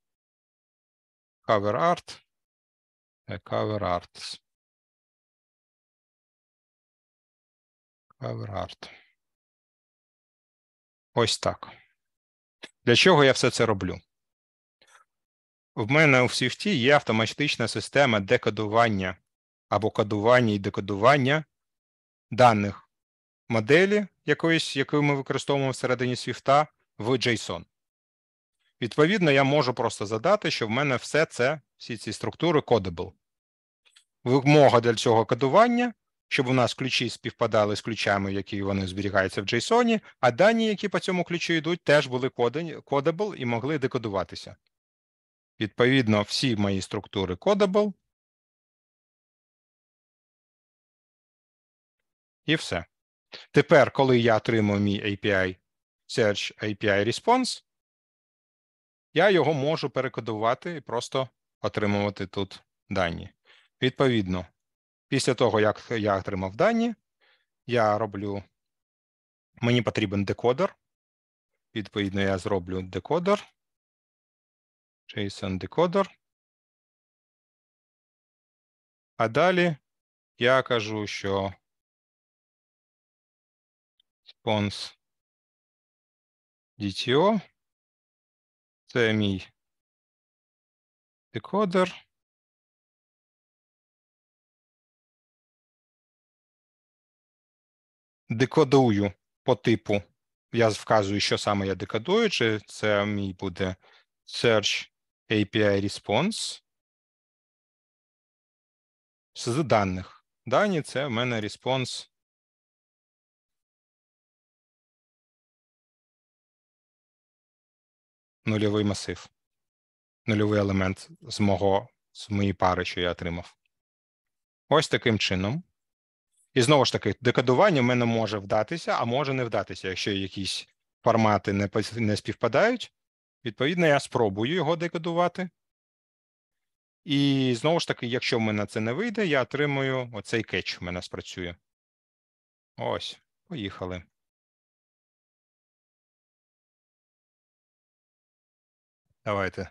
Cover Art. Cover Arts. Cover Art. Ось так. Для чого я все це роблю? В мене у всіфті є автоматична система декодування або кодування і декодування даних моделі якоїсь, яку ми використовуємо всередині свіфта, в JSON. Відповідно, я можу просто задати, що в мене все це, всі ці структури кодабл. Вимога для цього кодування, щоб у нас ключі співпадали з ключами, які вони зберігаються в JSON, а дані, які по цьому ключу йдуть, теж були кодабл і могли декодуватися. Відповідно, всі мої структури кодабл, і все. Тепер, коли я отримав мій API Search API Response, я його можу перекодувати і просто отримувати тут дані. Відповідно, після того, як я отримав дані, я роблю. Мені потрібен декодер. Відповідно, я зроблю декодер. JSON декодер. А далі я кажу, що cons DTO. Це мій декодер. Декодую по типу. Я вказую, що саме я декодую, чи це мій буде search API response з даних. Дані це в мене response нульовий масив, нульовий елемент з мого, з моєї пари, що я отримав. Ось таким чином. І знову ж таки, декадування в мене може вдатися, а може не вдатися. Якщо якісь формати не, не співпадають, відповідно, я спробую його декадувати. І знову ж таки, якщо в мене це не вийде, я отримую оцей кетч в мене спрацює. Ось, поїхали. Давайте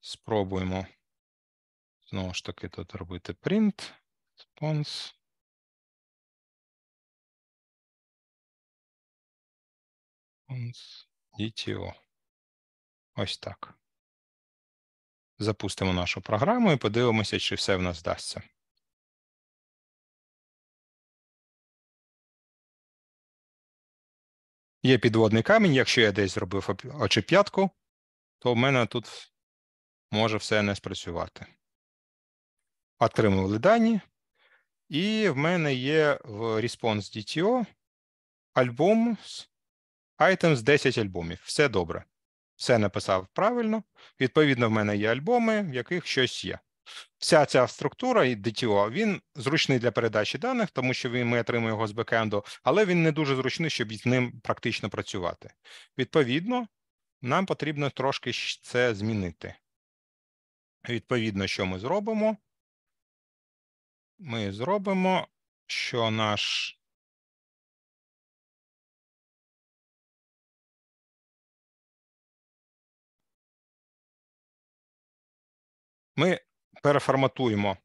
спробуємо знову ж таки тут робити print, response. DTO. Ось так. Запустимо нашу програму і подивимося, чи все в нас вдасться. Є підводний камінь, якщо я десь зробив очеп'ятку, то в мене тут може все не спрацювати. Отримували дані, і в мене є в response DTO альбом з items 10 альбомів. Все добре. Все написав правильно. Відповідно, в мене є альбоми, в яких щось є. Вся ця структура і DTO, він зручний для передачі даних, тому що він, ми отримуємо його з бекенду, але він не дуже зручний, щоб з ним практично працювати. Відповідно, нам потрібно трошки це змінити. Відповідно, що ми зробимо? Ми зробимо, що наш. Ми переформатуємо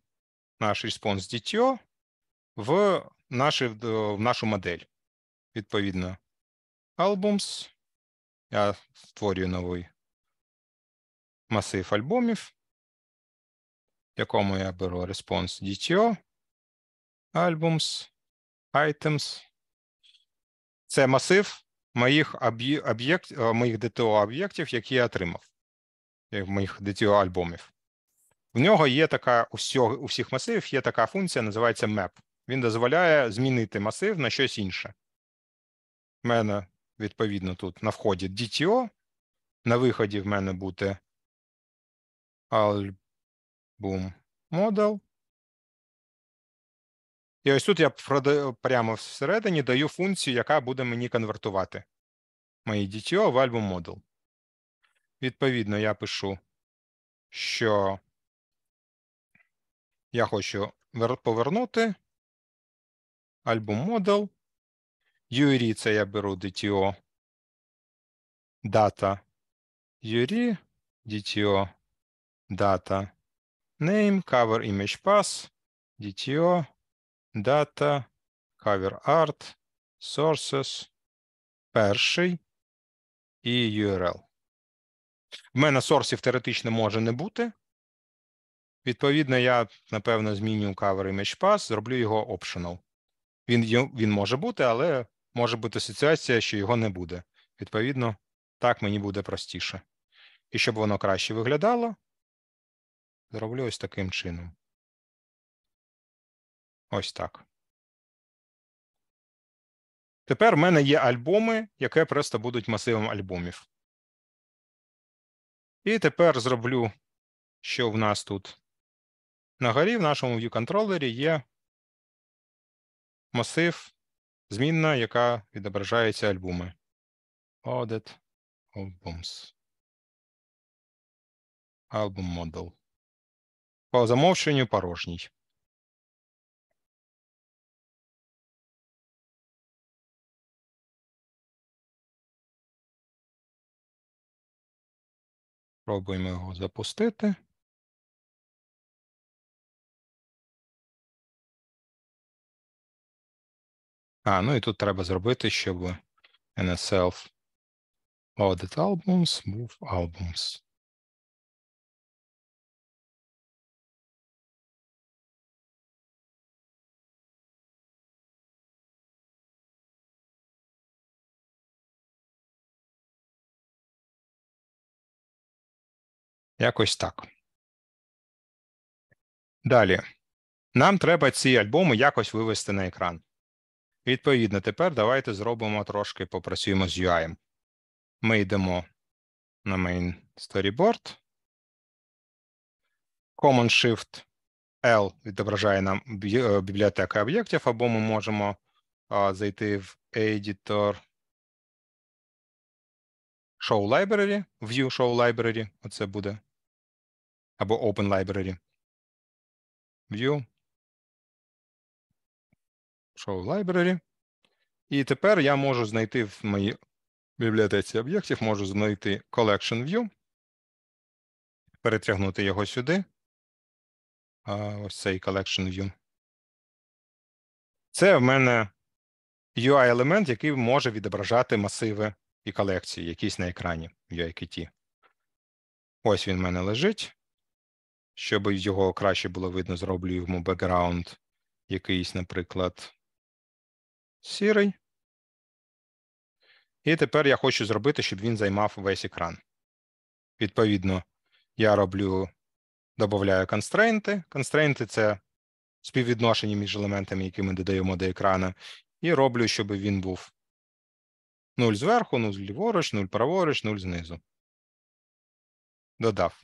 наш респонс DTO в, наші, в нашу модель. Відповідно, albums. Я створюю новий масив альбомів, в якому я беру response DTO, albums, items. Це масив моїх об'єкт, е, моїх DTO об'єктів, які я отримав, е, моїх DTO альбомів. В нього є така у всіх масивів є така функція, називається map. Він дозволяє змінити масив на щось інше. У мене відповідно, тут на вході DTO, на виході в мене буде album model. І ось тут я прямо всередині даю функцію, яка буде мені конвертувати мої DTO в album model. Відповідно, я пишу, що я хочу повернути album model URI це я беру DTO. Дата. URI, DTO, Дата, name, cover image pass, DTO, data, cover art, sources, перший і URL. В мене сорсів теоретично може не бути. Відповідно, я, напевно, зміню cover image pass, зроблю його optional. Він, Він може бути, але може бути ситуація, що його не буде. Відповідно, так мені буде простіше. І щоб воно краще виглядало, зроблю ось таким чином. Ось так. Тепер в мене є альбоми, які просто будуть масивом альбомів. І тепер зроблю, що в нас тут на горі в нашому view контролері є масив змінна, яка відображається альбоми. Audit albums. Album model. По замовченню порожній. Пробуємо його запустити. А, ну і тут треба зробити, щоб NSLF audit albums був albums. Якось так. Далі. Нам треба ці альбоми якось вивести на екран. Відповідно, тепер давайте зробимо трошки, попрацюємо з UI. Ми йдемо на main storyboard. Common Shift L відображає нам е, бібліотека об'єктів, або ми можемо а, зайти в Editor Show Library, View Show Library, оце буде. Або Open Library. View show library. І тепер я можу знайти в моїй бібліотеці об'єктів, можу знайти collection view, перетягнути його сюди. Ось цей collection view. Це в мене UI-елемент, який може відображати масиви і колекції, якісь на екрані UIKT. Ось він в мене лежить. Щоб його краще було видно, зроблю йому бекграунд якийсь, наприклад, сірий. І тепер я хочу зробити, щоб він займав весь екран. Відповідно, я роблю, додаю констрейнти. Констрейнти це співвідношення між елементами, які ми додаємо до екрану, і роблю, щоб він був 0 зверху, 0 ліворуч, 0 праворуч, 0 знизу. Додав.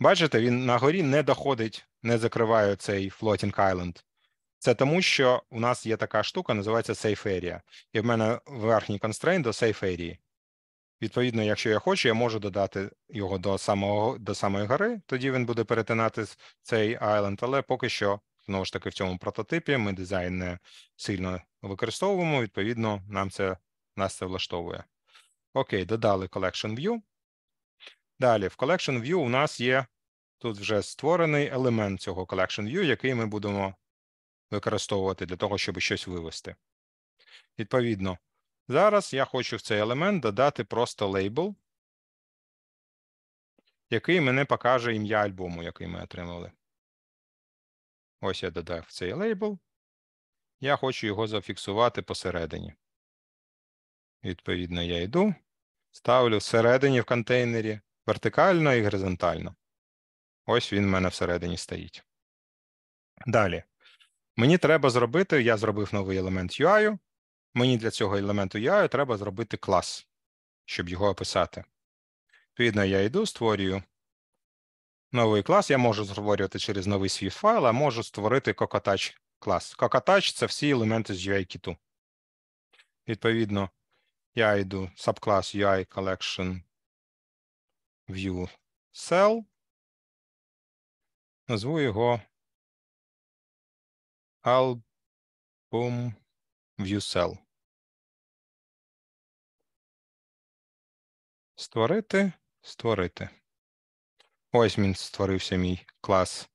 Бачите, він на горі не доходить, не закриває цей floating island. Це тому, що у нас є така штука, називається safe area. І в мене верхній констрейн до safe area. Відповідно, якщо я хочу, я можу додати його до самого до самої гори, тоді він буде перетинати цей island, але поки що, знову ж таки, в цьому прототипі ми дизайн не сильно використовуємо, відповідно, нам це нас це влаштовує. Окей, додали Collection View. Далі, в Collection View у нас є тут вже створений елемент цього Collection View, який ми будемо використовувати для того, щоб щось вивести. Відповідно, зараз я хочу в цей елемент додати просто лейбл, який мене покаже ім'я альбому, який ми отримали. Ось я додав цей лейбл. Я хочу його зафіксувати посередині. Відповідно, я йду, ставлю всередині в контейнері вертикально і горизонтально. Ось він в мене всередині стоїть. Далі. Мені треба зробити, я зробив новий елемент UI, мені для цього елементу UI треба зробити клас, щоб його описати. Відповідно, я йду, створюю новий клас, я можу створювати через новий свій файл, а можу створити Cocotouch клас. Cocotouch – це всі елементи з UI кіту. Відповідно, я йду subclass UI Collection View Cell, назву його album view cell. Створити, створити. Ось він створився мій клас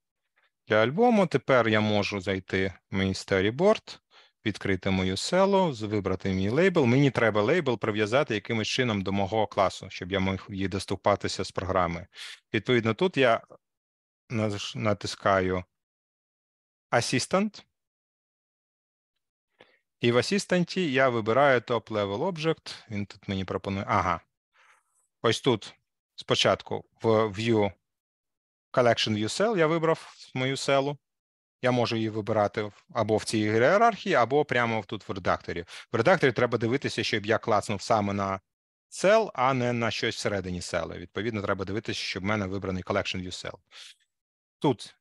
для альбому. Тепер я можу зайти в мій storyboard, відкрити мою селу, вибрати мій лейбл. Мені треба лейбл прив'язати якимось чином до мого класу, щоб я міг її доступатися з програми. Відповідно, тут я натискаю Assistant. І в Assistant я вибираю Top Level Object. Він тут мені пропонує. Ага. Ось тут спочатку в View Collection View Cell я вибрав мою селу. Я можу її вибирати або в цій ієрархії, або прямо тут в редакторі. В редакторі треба дивитися, щоб я клацнув саме на cell, а не на щось всередині сели. Відповідно, треба дивитися, щоб в мене вибраний Collection View Cell. Тут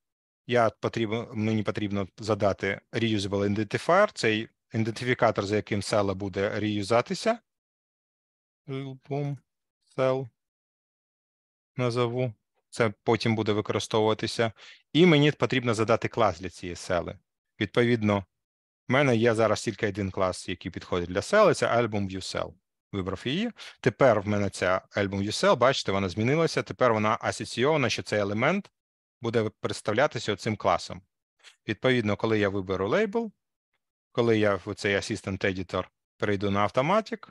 я потрібно, мені потрібно задати reusable identifier, цей ідентифікатор, за яким села буде реюзатися. Cell назову. Це потім буде використовуватися. І мені потрібно задати клас для цієї сели. Відповідно, в мене є зараз тільки один клас, який підходить для сели, це album USL. Вибрав її. Тепер в мене ця album USL, бачите, вона змінилася. Тепер вона асоційована, що цей елемент буде представлятися цим класом. Відповідно, коли я виберу лейбл, коли я в цей Assistant Editor перейду на Automatic,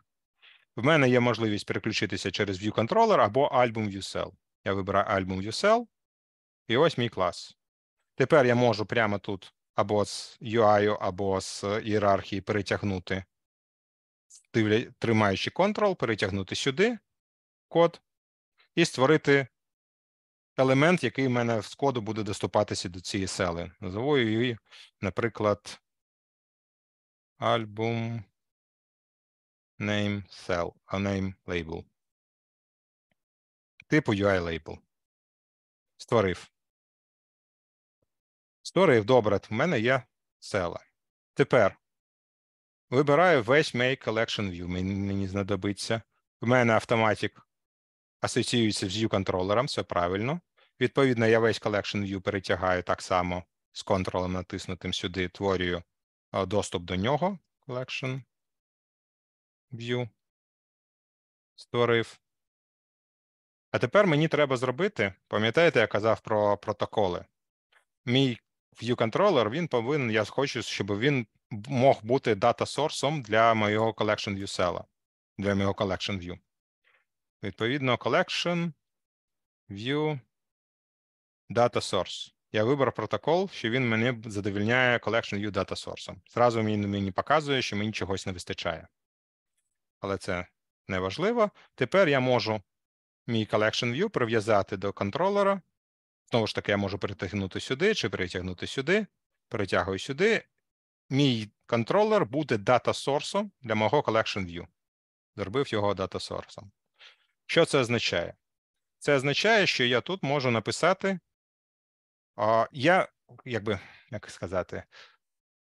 в мене є можливість переключитися через View Controller або Album View Cell. Я вибираю Album View Cell, і ось мій клас. Тепер я можу прямо тут або з UI, або з ієрархії перетягнути, тримаючи Ctrl, перетягнути сюди код і створити елемент, який в мене з коду буде доступатися до цієї сели. Назову її, наприклад, Album name cell, а name label. Типу UI label. Створив. Створив, добре, в мене є села. Тепер вибираю весь Make Collection View. Мені знадобиться. У мене автоматик асоціюється з view контролером, все правильно. Відповідно, я весь Collection View перетягаю так само з контролем натиснутим сюди, творюю доступ до нього. Collection View. Створив. А тепер мені треба зробити. Пам'ятаєте, я казав про протоколи. Мій view controller, він повинен, я хочу, щоб він мог бути дата сорсом для моєго collection view cell, для моєго collection view. Відповідно, collection view data source я вибрав протокол, що він мене задовільняє Collection View Data Source. Зразу він мені показує, що мені чогось не вистачає. Але це не важливо. Тепер я можу мій Collection View прив'язати до контролера. Знову ж таки, я можу перетягнути сюди чи перетягнути сюди, перетягую сюди. Мій контролер буде дата сорсом для мого Collection View. Зробив його дата сорсом. Що це означає? Це означає, що я тут можу написати я якби як сказати,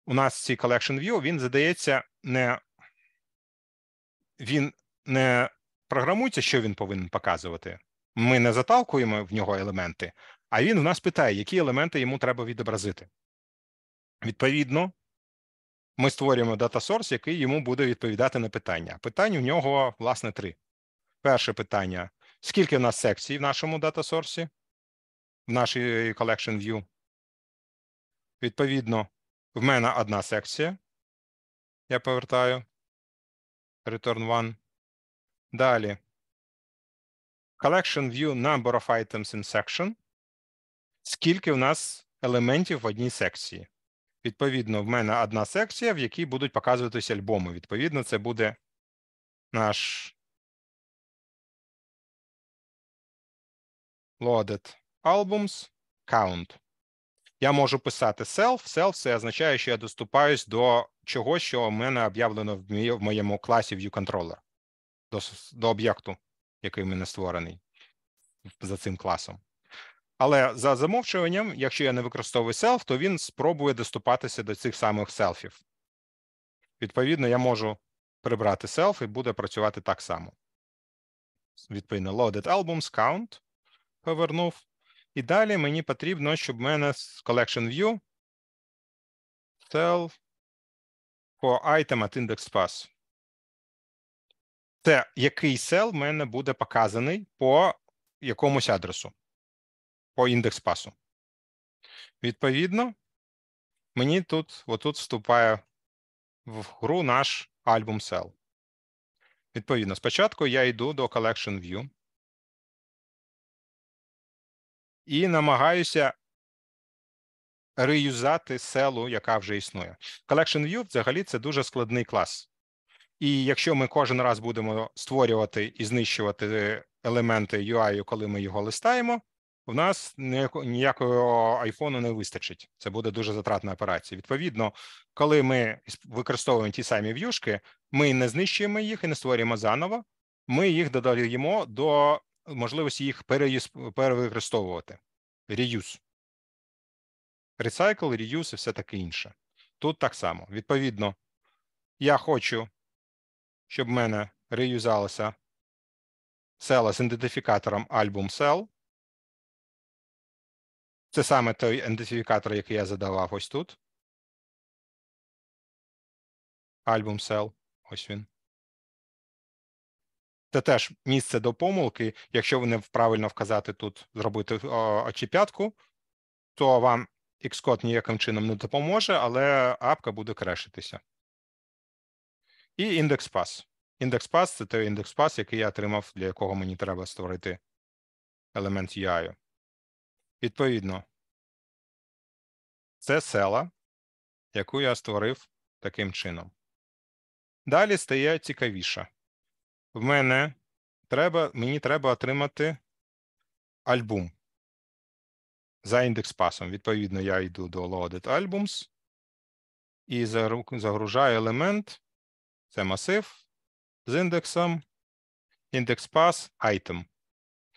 у нас цей collection view, він задається не він не програмується, що він повинен показувати. Ми не заталкуємо в нього елементи, а він в нас питає, які елементи йому треба відобразити. Відповідно, ми створюємо дата-сорс, який йому буде відповідати на питання. Питань у нього, власне, три. Перше питання: скільки в нас секцій в нашому дата-сорсі? в нашій Collection View. Відповідно, в мене одна секція. Я повертаю. Return one. Далі. Collection View number of items in section. Скільки в нас елементів в одній секції? Відповідно, в мене одна секція, в якій будуть показуватися альбоми. Відповідно, це буде наш loaded albums count. Я можу писати self. Self – це означає, що я доступаюсь до чогось, що в мене об'явлено в моєму класі ViewController, до, до об'єкту, який в мене створений за цим класом. Але за замовчуванням, якщо я не використовую self, то він спробує доступатися до цих самих селфів. Відповідно, я можу прибрати self і буде працювати так само. Відповідно, loaded albums count повернув. І далі мені потрібно, щоб в мене з Collection View cell for item at index path. Це який cell в мене буде показаний по якомусь адресу, по індекс пасу. Відповідно, мені тут отут вступає в гру наш альбом сел. Відповідно, спочатку я йду до Collection View і намагаюся реюзати селу, яка вже існує. Collection View взагалі це дуже складний клас. І якщо ми кожен раз будемо створювати і знищувати елементи UI, коли ми його листаємо, в нас ніякого айфону не вистачить. Це буде дуже затратна операція. Відповідно, коли ми використовуємо ті самі в'юшки, ми не знищуємо їх і не створюємо заново. Ми їх додаємо до можливості їх перевикористовувати. Reuse. Recycle, reuse і все таке інше. Тут так само. Відповідно, я хочу, щоб в мене реюзалася села з ідентифікатором album cell. Це саме той ідентифікатор, який я задавав ось тут. Album cell. Ось він. Це теж місце до помилки. Якщо ви не правильно вказати тут зробити очі п'ятку, то вам Xcode ніяким чином не допоможе, але апка буде крешитися. І індекс пас. Індекс пас це той індекс пас, який я отримав, для якого мені треба створити елемент UI. Відповідно, це села, яку я створив таким чином. Далі стає цікавіше в мене треба, мені треба отримати альбум за індекс пасом. Відповідно, я йду до Loaded Albums і загружаю елемент, це масив з індексом Індекс пас Item.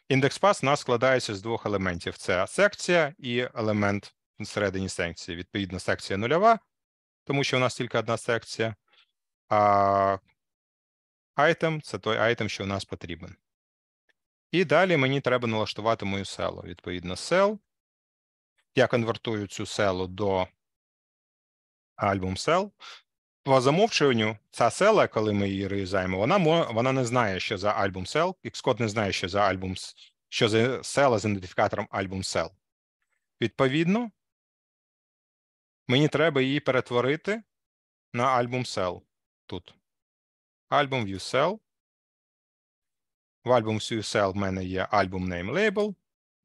Індекс пас у нас складається з двох елементів: це секція і елемент всередині секції. Відповідно, секція нульова, тому що у нас тільки одна секція. А item – це той item, що у нас потрібен. І далі мені треба налаштувати мою селу. Відповідно, cell. Я конвертую цю селу до Album cell. По замовчуванню, ця села, коли ми її реюзаємо, вона вона не знає, що за Album Cell. Xcode не знає, що за альбом, що за села з ідентифікатором Album cell. Відповідно, мені треба її перетворити на альбом сел тут альбом ViewCell. В альбом ViewCell в мене є альбом name label,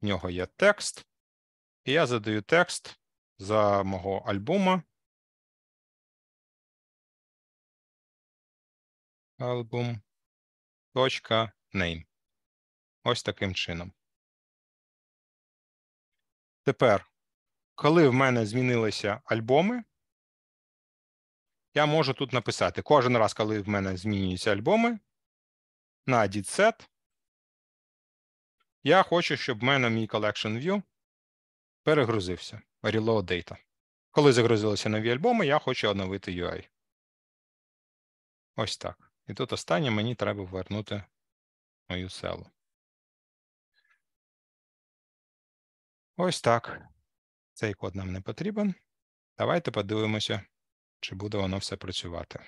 в нього є текст. І я задаю текст за мого альбома. Album.name. Ось таким чином. Тепер, коли в мене змінилися альбоми, я можу тут написати кожен раз, коли в мене змінюються альбоми на DIDSet, я хочу, щоб в мене мій Collection View перегрузився. Reload Data. Коли загрузилися нові альбоми, я хочу оновити UI. Ось так. І тут останнє мені треба повернути мою селу. Ось так. Цей код нам не потрібен. Давайте подивимося чи буде воно все працювати.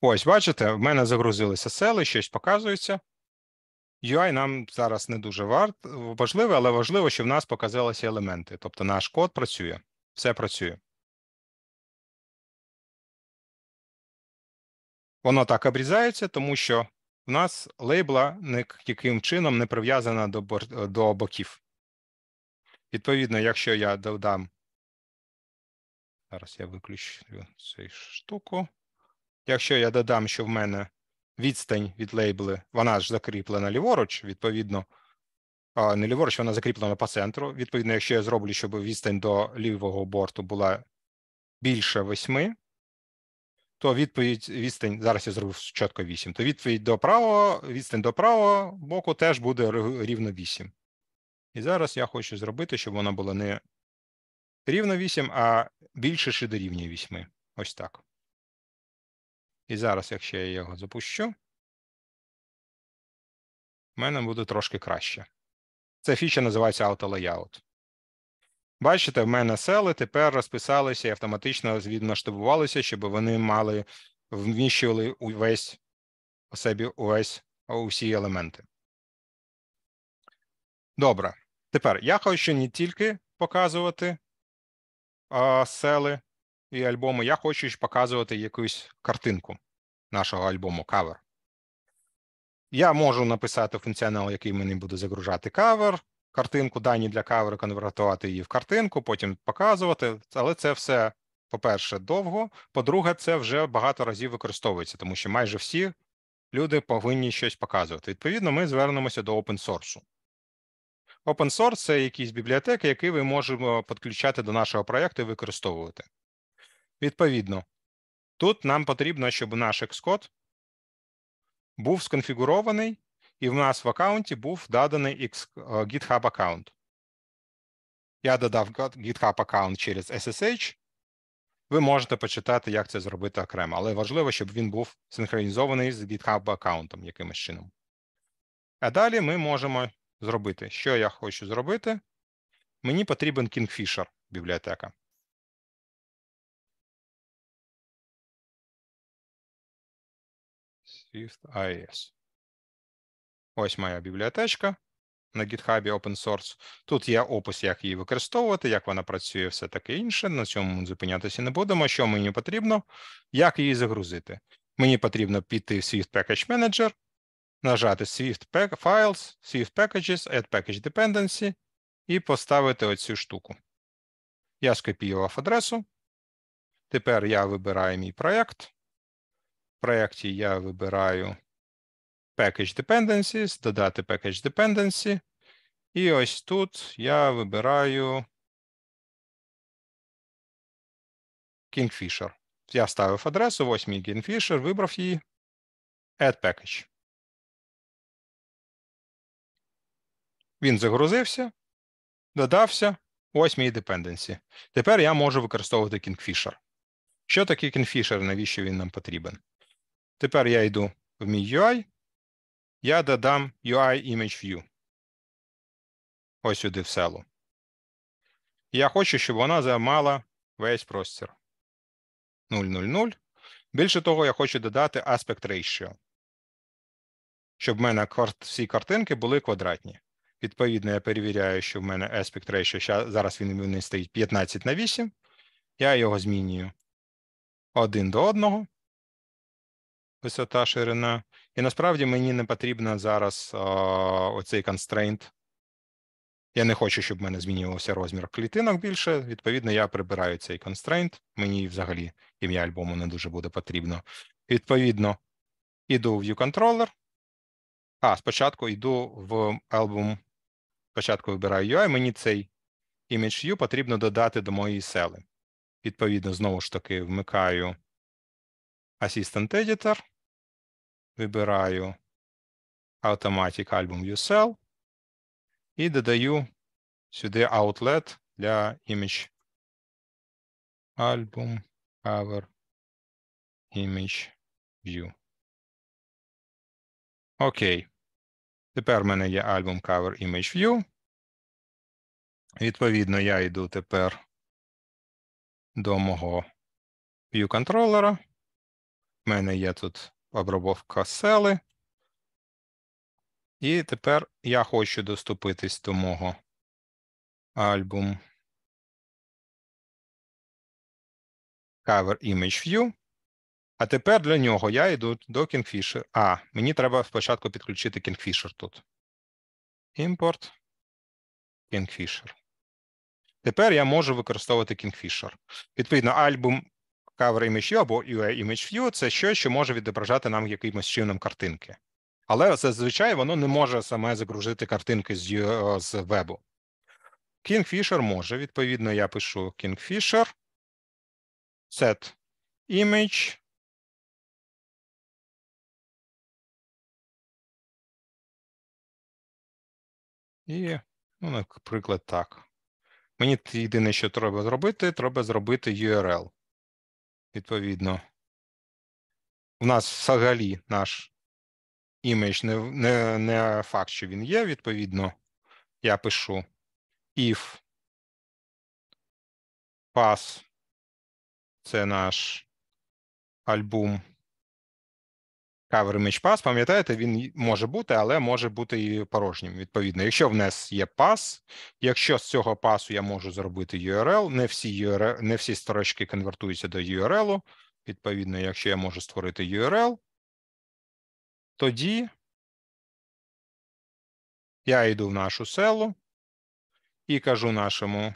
Ось, бачите, в мене загрузилися сели, щось показується. UI нам зараз не дуже варт, важливе, але важливо, що в нас показалися елементи. Тобто наш код працює, все працює. Воно так обрізається, тому що в нас лейбла ніяким чином не прив'язана до до боків. Відповідно, якщо я додам, зараз я виключу цю штуку. Якщо я додам, що в мене відстань від лейбли, вона ж закріплена ліворуч, відповідно, не ліворуч, вона закріплена по центру. Відповідно, якщо я зроблю, щоб відстань до лівого борту була більше 8, то відповідь відстань, зараз я зробив чітко 8, то відповідь до правого, відстань до правого боку теж буде рівно 8. І зараз я хочу зробити, щоб вона була не рівно 8, а більше ще до рівня 8. Ось так. І зараз, якщо я його запущу, в мене буде трошки краще. Ця фіча називається Auto Layout. Бачите, в мене сели тепер розписалися і автоматично відмасштабувалися, щоб вони мали вміщували увесь у себе увесь усі елементи. Добре. Тепер я хочу не тільки показувати а, сели і альбоми, я хочу показувати якусь картинку нашого альбому кавер. Я можу написати функціонал, який мені буде загружати кавер, картинку, дані для кавера, конвертувати її в картинку, потім показувати. Але це все, по-перше, довго. По-друге, це вже багато разів використовується, тому що майже всі люди повинні щось показувати. Відповідно, ми звернемося до open source. Open source це якісь бібліотеки, які ми можемо підключати до нашого проєкту і використовувати. Відповідно, тут нам потрібно, щоб наш Xcode був сконфігурований, і в нас в аккаунті був доданий е, GitHub аккаунт. Я додав GitHub аккаунт через SSH. Ви можете почитати, як це зробити окремо, але важливо, щоб він був синхронізований з GitHub аккаунтом якимось чином. А далі ми можемо зробити. Що я хочу зробити? Мені потрібен Kingfisher бібліотека. Swift.is. Ось моя бібліотечка на GitHub Open Source. Тут є опис, як її використовувати, як вона працює, все таке інше. На цьому зупинятися не будемо. Що мені потрібно, як її загрузити. Мені потрібно піти в Swift Package Manager, нажати Swift Files, Swift Packages, Add Package Dependency і поставити оцю штуку. Я скопіював адресу. Тепер я вибираю мій проєкт. В проєкті я вибираю Package Dependencies, додати Package Dependency. І ось тут я вибираю Kingfisher. Я ставив адресу, ось мій Kingfisher, вибрав її. Add Package. Він загрузився, додався. Ось мій депенденсі. Тепер я можу використовувати Kingfisher. Що таке Kingfisher, навіщо він нам потрібен? Тепер я йду в мій UI, я додам UI Image View. Ось сюди в селу. Я хочу, щоб вона займала весь простір. 0,00. Більше того, я хочу додати Aspect Ratio. Щоб в мене всі картинки були квадратні. Відповідно, я перевіряю, що в мене aspect ratio, зараз він у стоїть 15 на 8. Я його змінюю один до одного. Висота ширина. І насправді мені не потрібно зараз о, оцей constraint. Я не хочу, щоб в мене змінювався розмір клітинок більше. Відповідно, я прибираю цей constraint. Мені взагалі ім'я альбому не дуже буде потрібно. Відповідно, іду в ViewController. А, спочатку йду в album Спочатку вибираю UI, мені цей image view потрібно додати до моєї сели. Відповідно, знову ж таки, вмикаю Assistant Editor, вибираю Automatic Album View Cell і додаю сюди outlet для image album cover image view. Окей. Тепер в мене є альбом Cover Image View. Відповідно, я йду тепер до мого view контролера. У мене є тут обробовка сели. І тепер я хочу доступитись до мого альбум Cover Image View. А тепер для нього я йду до Kingfisher. А, мені треба спочатку підключити Kingfisher тут. Import Kingfisher. Тепер я можу використовувати Kingfisher. Відповідно, альбом Cover Image View або UA Image View це щось, що може відображати нам якимось чином картинки. Але зазвичай воно не може саме загрузити картинки з е, з вебу. Kingfisher може. Відповідно, я пишу Kingfisher set image. І, ну, наприклад, так. Мені єдине, що треба зробити, треба зробити URL. Відповідно. У нас взагалі наш імідж не, не, не факт, що він є. Відповідно, я пишу if pass, це наш альбум. Cover Image Pass, пам'ятаєте, він може бути, але може бути і порожнім. Відповідно, якщо в нас є пас, якщо з цього пасу я можу зробити URL, не всі URL, не всі строчки конвертуються до URL, відповідно, якщо я можу створити URL, тоді я йду в нашу селу і кажу нашому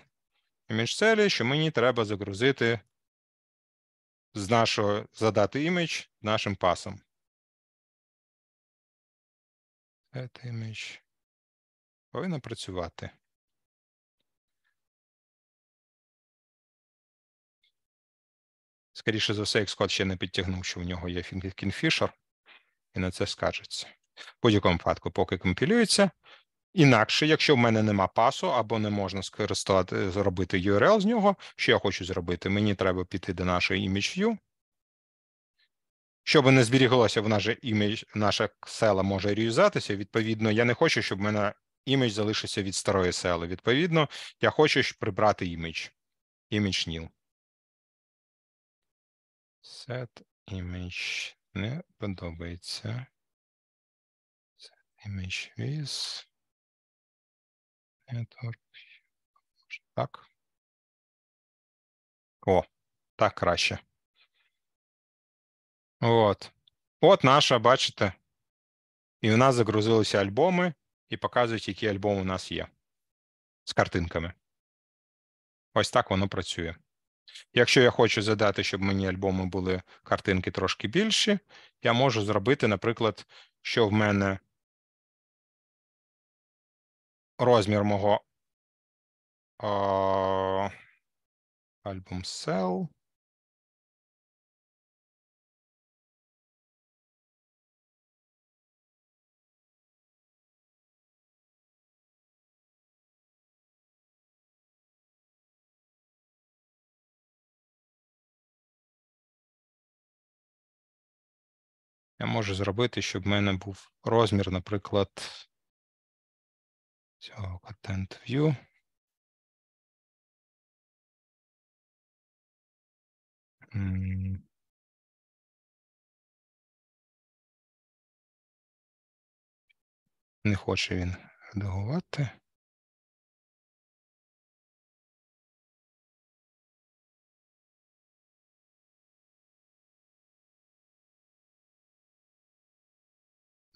імідж-селі, що мені треба загрузити з нашого задати імідж нашим пасом. Add image. Повинно працювати. Скоріше за все, Xcode ще не підтягнув, що в нього є Kingfisher, і на це скажеться. В будь-якому випадку, поки компілюється. Інакше, якщо в мене нема пасу або не можна скористувати зробити URL з нього, що я хочу зробити? Мені треба піти до нашої ImageView, щоб не зберігалося в наше імідж, наша села може реюзатися. Відповідно, я не хочу, щоб в мене імідж залишився від старої сели. Відповідно, я хочу прибрати імідж. Імідж nil. Set image не подобається. Set image with network. Так. О, так краще. От. От наша, бачите. І в нас загрузилися альбоми, і показують, який альбоми у нас є з картинками. Ось так воно працює. Якщо я хочу задати, щоб мені альбоми були картинки трошки більші, я можу зробити, наприклад, що в мене розмір мого альбом Cell. я можу зробити, щоб в мене був розмір, наприклад, цього Content View. Не хоче він редагувати.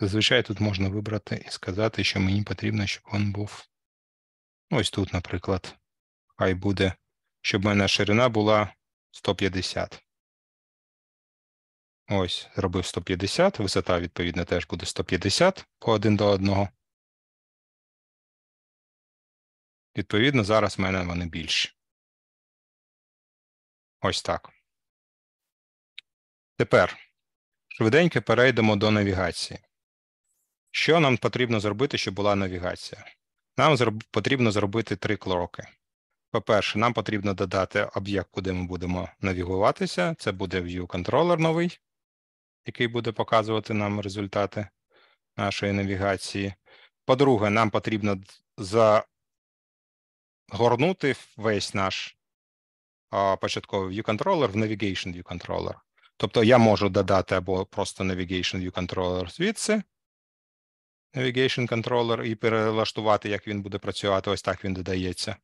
Зазвичай тут можна вибрати і сказати, що мені потрібно, щоб він був. Ось тут, наприклад, хай буде, щоб в мене ширина була 150. Ось, зробив 150, висота, відповідно, теж буде 150 по 1 до одного. Відповідно, зараз в мене вони більші. Ось так. Тепер швиденько перейдемо до навігації. Що нам потрібно зробити, щоб була навігація? Нам потрібно зробити три кроки. По-перше, нам потрібно додати об'єкт, куди ми будемо навігуватися. Це буде viewcontroller новий, який буде показувати нам результати нашої навігації. По-друге, нам потрібно загорнути весь наш початковий view controller в Navigation View Тобто я можу додати або просто Navigation View звідси. Navigation Controller і перелаштувати, як він буде працювати. Ось так він додається.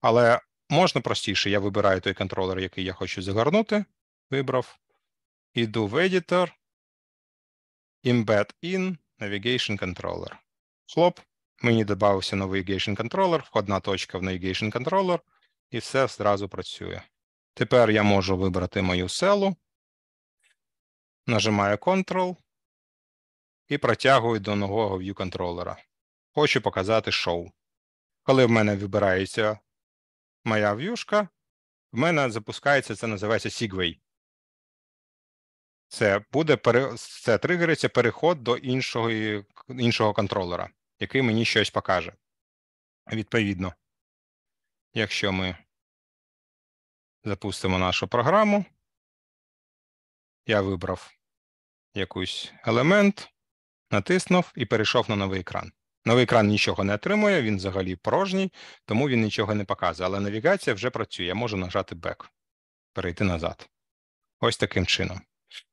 Але можна простіше. Я вибираю той контролер, який я хочу загорнути. Вибрав. Іду в Editor, Embed in Navigation Controller. Хлоп, мені додався Navigation Controller, входна точка в Navigation Controller, і все зразу працює. Тепер я можу вибрати мою селу. Нажимаю Ctrl, і протягую до нового view контролера. Хочу показати шоу. Коли в мене вибирається моя в'юшка, в мене запускається, це називається Sigway. Це буде це тригериться переход до іншого, іншого контролера, який мені щось покаже. Відповідно, якщо ми запустимо нашу програму, я вибрав якийсь елемент натиснув і перейшов на новий екран. Новий екран нічого не отримує, він взагалі порожній, тому він нічого не показує. Але навігація вже працює. Я можу нажати «Back», перейти назад. Ось таким чином.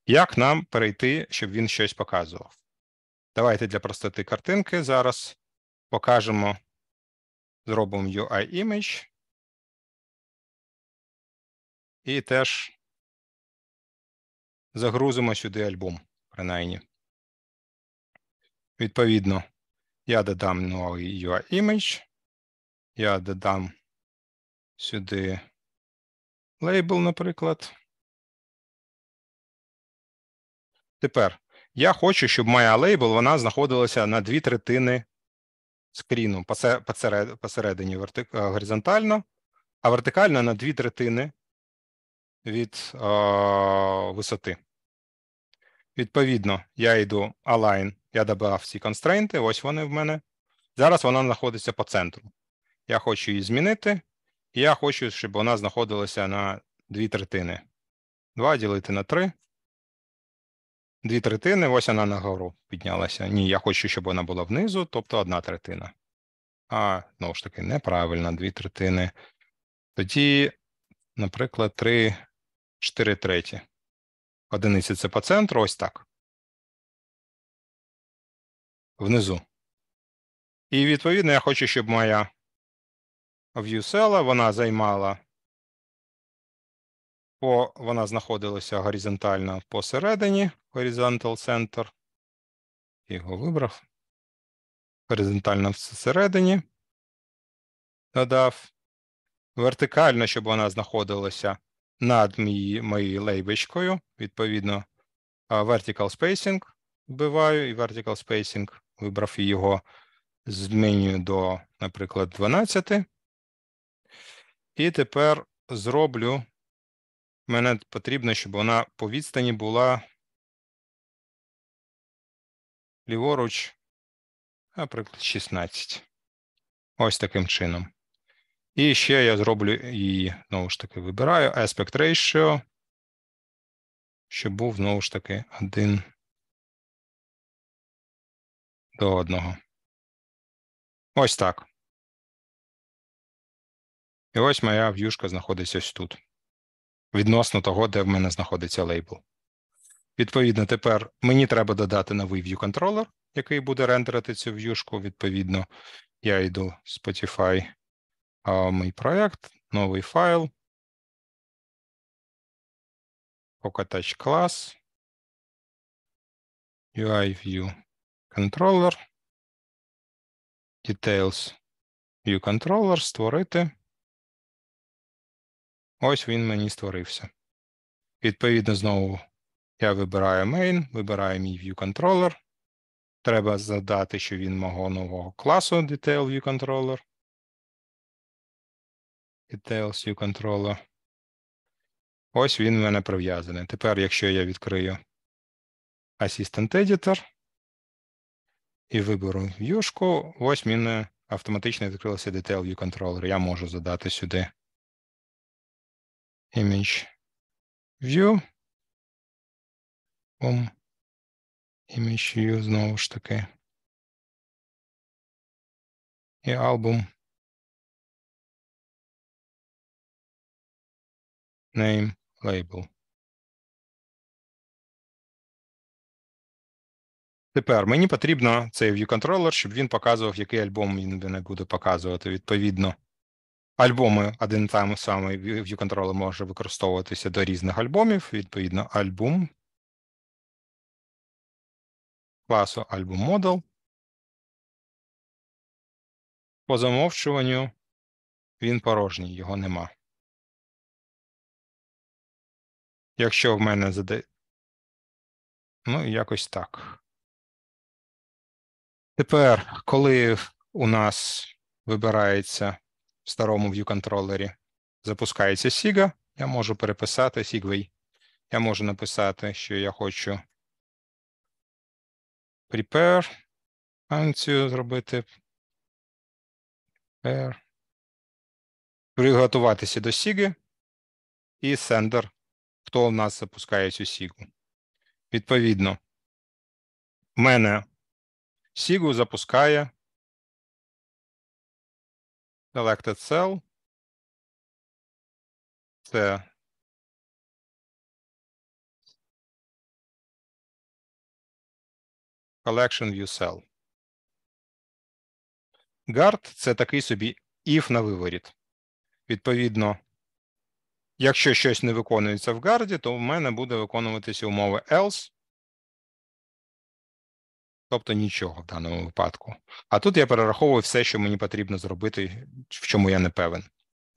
Як нам перейти, щоб він щось показував? Давайте для простоти картинки зараз покажемо. Зробимо UI image. І теж загрузимо сюди альбом, принаймні. Відповідно, я додам новий UI-image, я додам сюди лейбл, наприклад. Тепер я хочу, щоб моя лейбл вона знаходилася на дві третини скріну посередині е, горизонтально, а вертикально на дві третини від о, е, висоти. Відповідно, я йду Align я додав ці констрейнти, ось вони в мене. Зараз вона знаходиться по центру. Я хочу її змінити. І я хочу, щоб вона знаходилася на дві третини. Два ділити на три. Дві третини. Ось вона нагору піднялася. Ні, я хочу, щоб вона була внизу, тобто одна третина. А, знову ж таки, неправильно, дві третини. Тоді, наприклад, три, 4 треті. Одиниці це по центру, ось так внизу. І відповідно я хочу, щоб моя ViewCell, вона займала, по, вона знаходилася горизонтально посередині Horizontal Center. його вибрав. Горизонтально всередині. Додав. Вертикально, щоб вона знаходилася над мій, моєю лейбочкою. Відповідно, vertical spacing вбиваю і vertical spacing вибрав його, змінюю до, наприклад, 12. І тепер зроблю. Мене потрібно, щоб вона по відстані була ліворуч, наприклад, 16. Ось таким чином. І ще я зроблю її, знову ж таки, вибираю aspect ratio, щоб був, знову ж таки, 1 до одного. Ось так. І ось моя в'юшка знаходиться ось тут. Відносно того, де в мене знаходиться лейбл. Відповідно, тепер мені треба додати новий view контролер, який буде рендерити цю в'юшку. Відповідно, я йду в Spotify, а, мій проект, новий файл. Покатач клас. UI view Controller, Details View Controller, створити. Ось він мені створився. Відповідно, знову я вибираю main, вибираю мій ViewController. Треба задати, що він мого нового класу Detail ViewController. Details View Controller. Ось він в мене прив'язаний. Тепер, якщо я відкрию Assistant Editor, і виберу в'юшку, ось він автоматично відкрилося Detail View Controller. Я можу задати сюди Image View. Boom. Image View знову ж таки. І Album. Name Label. Тепер мені потрібно цей ViewController, щоб він показував, який альбом він мене буде показувати. Відповідно, альбоми один там самий ViewController може використовуватися до різних альбомів. Відповідно, альбом класу альбом Model. По замовчуванню він порожній, його нема. Якщо в мене задається. Ну, якось так. Тепер, коли у нас вибирається в старому view-контролері, запускається SIGA, я можу переписати Sigway. Я можу написати, що я хочу prepare функцію зробити. Prepare. Приготуватися до Сіги і сендер, хто у нас запускає цю Сігу. Відповідно, в мене Сігу запускає Selected Cell. Це Collection View Cell. Guard – це такий собі if на виворіт. Відповідно, якщо щось не виконується в гарді, то в мене буде виконуватися умови else. Тобто нічого в даному випадку. А тут я перераховую все, що мені потрібно зробити, в чому я не певен.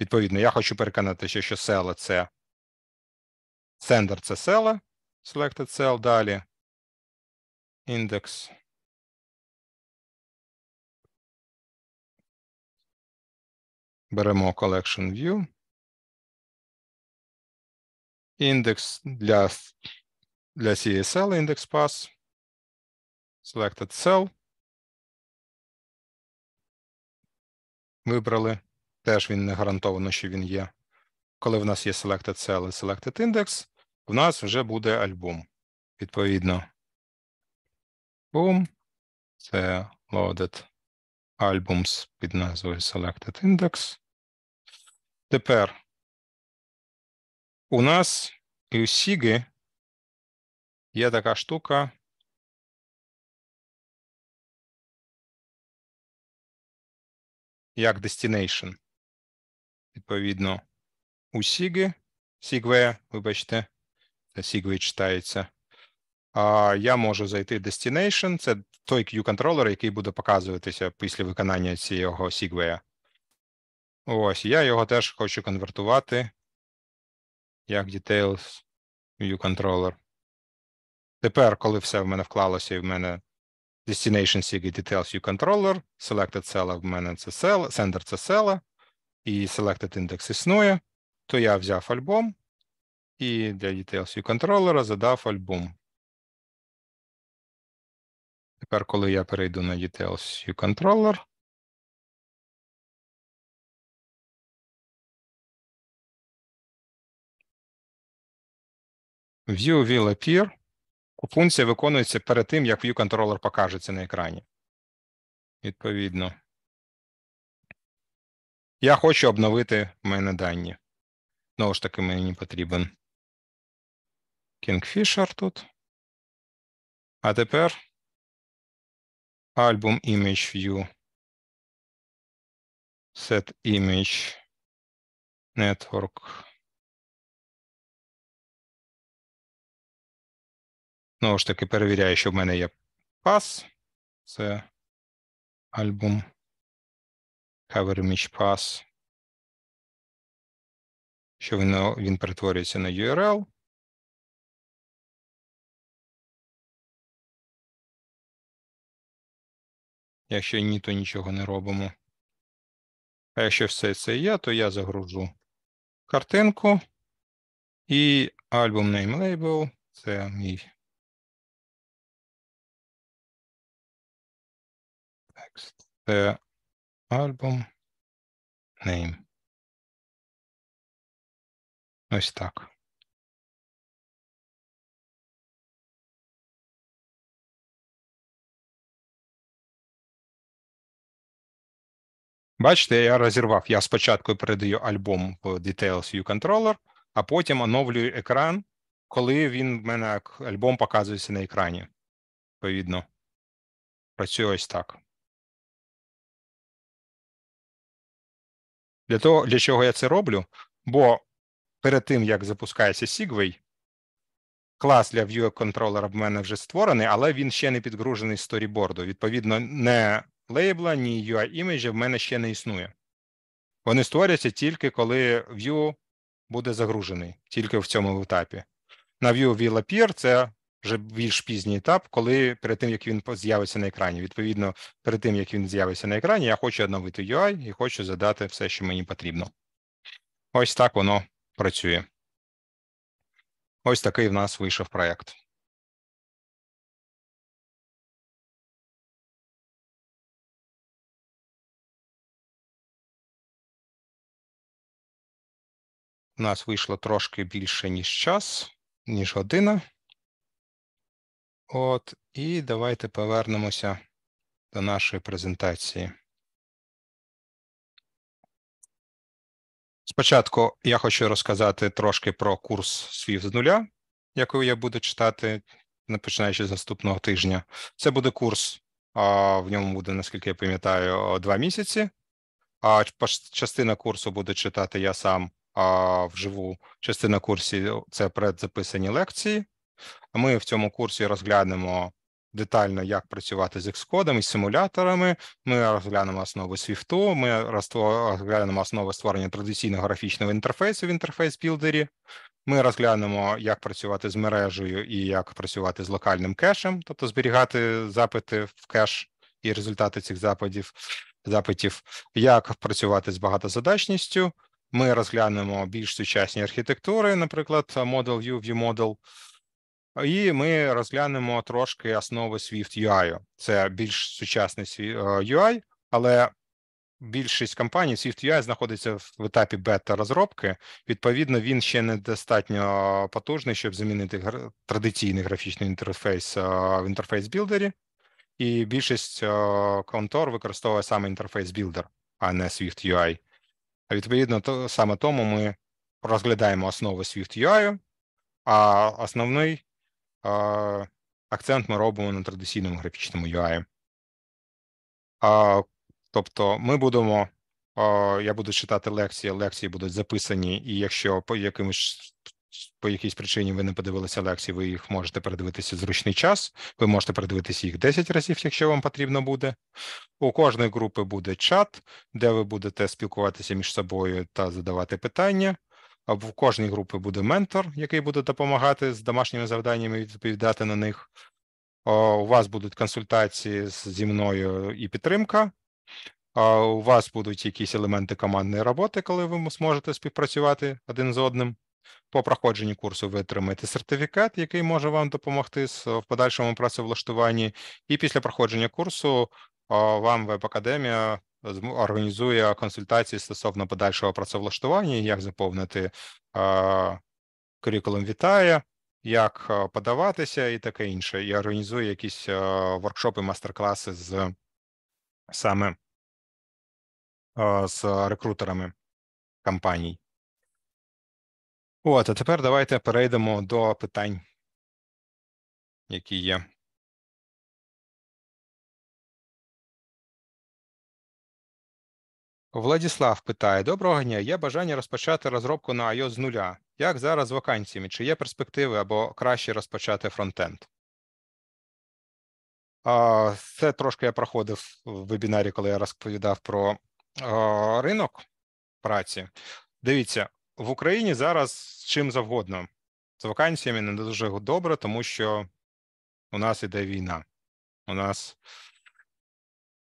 Відповідно, я хочу переконатися, що села це сендер це села, selected cell, далі. Індекс. Беремо collection view. Індекс для для CSL індекс pass selected cell. Вибрали. Теж він не гарантовано, що він є. Коли в нас є selected cell і selected index, в нас вже буде альбом. Відповідно. Boom. Це loaded albums під назвою Selected Index. Тепер у нас і у Сіги є така штука, як destination. Відповідно, у Sig, Sigway, вибачте, це Sigway читається. А я можу зайти destination, це той Q-контролер, який буде показуватися після виконання цього Sigway. Ось, я його теж хочу конвертувати як Details View Controller. Тепер, коли все в мене вклалося і в мене destination CG details uController, selected cell, в мене це cell, sender це cell, і selected index існує, то я взяв альбом і для details uController задав альбом. Тепер, коли я перейду на details uController, View will appear функція виконується перед тим, як ViewController покажеться на екрані. Відповідно. Я хочу обновити в мене дані. Знову ж таки, мені потрібен Kingfisher тут. А тепер Album Image View. Set Image Network. Знову ж таки, перевіряю, що в мене є пас. Це альбом. Cover image pass. Що він, він перетворюється на URL. Якщо ні, то нічого не робимо. А якщо все це є, то я загружу картинку. І альбом name label це мій це альбом name. Ось так. Бачите, я розірвав. Я спочатку передаю альбом в Details View Controller, а потім оновлюю екран, коли він в мене альбом показується на екрані. Відповідно, працює ось так. Для того, для чого я це роблю, бо перед тим, як запускається Sigway, клас для View Controller в мене вже створений, але він ще не підгружений з сторіборду. Відповідно, не лейбла, ні UI іміджа в мене ще не існує. Вони створюються тільки коли View буде загружений, тільки в цьому етапі. На View Vue Appear це вже більш пізній етап, коли перед тим як він з'явиться на екрані. Відповідно, перед тим як він з'явиться на екрані, я хочу оновити UI і хочу задати все, що мені потрібно. Ось так воно працює. Ось такий в нас вийшов проєкт. У нас вийшло трошки більше, ніж час, ніж година. От, І давайте повернемося до нашої презентації. Спочатку я хочу розказати трошки про курс «Свів з нуля, який я буду читати починаючи з наступного тижня. Це буде курс, а в ньому буде, наскільки я пам'ятаю, два місяці. А частина курсу буду читати я сам а, вживу. Частина курсу це предзаписані лекції ми в цьому курсі розглянемо детально, як працювати з Xcode, із симуляторами. Ми розглянемо основи Swift, ми розглянемо основи створення традиційного графічного інтерфейсу в інтерфейс-білдері. Ми розглянемо, як працювати з мережею і як працювати з локальним кешем, тобто зберігати запити в кеш і результати цих запитів, запитів, як працювати з багатозадачністю. Ми розглянемо більш сучасні архітектури, наприклад, Model View, view model. І ми розглянемо трошки основи Swift UI. Це більш сучасний е, UI, але більшість компаній Swift UI знаходиться в етапі бета-розробки. Відповідно, він ще не достатньо потужний, щоб замінити традиційний графічний інтерфейс е, в інтерфейс білдері, і більшість е, контор використовує саме інтерфейс білдер, а не Swift UI. А відповідно, то саме тому ми розглядаємо основи Swift UI, а основний акцент ми робимо на традиційному графічному UI. Тобто ми будемо, я буду читати лекції, лекції будуть записані, і якщо по якимось по якійсь причині ви не подивилися лекції, ви їх можете передивитися зручний час. Ви можете передивитися їх 10 разів, якщо вам потрібно буде. У кожної групи буде чат, де ви будете спілкуватися між собою та задавати питання або в кожній групі буде ментор, який буде допомагати з домашніми завданнями відповідати на них. У вас будуть консультації зі мною і підтримка. У вас будуть якісь елементи командної роботи, коли ви зможете співпрацювати один з одним. По проходженні курсу ви отримаєте сертифікат, який може вам допомогти в подальшому працевлаштуванні. І після проходження курсу вам веб-академія організує консультації стосовно подальшого працевлаштування, як заповнити Curriculum вітає, як подаватися і таке інше. І організує якісь воркшопи, мастер-класи з саме з рекрутерами компаній. От, а тепер давайте перейдемо до питань, які є. Владіслав питає: Доброго дня. Є бажання розпочати розробку на iOS з нуля. Як зараз з вакансіями? Чи є перспективи або краще розпочати фронтенд? Це трошки я проходив в вебінарі, коли я розповідав про ринок праці. Дивіться, в Україні зараз чим завгодно. З вакансіями не дуже добре, тому що у нас іде війна. У нас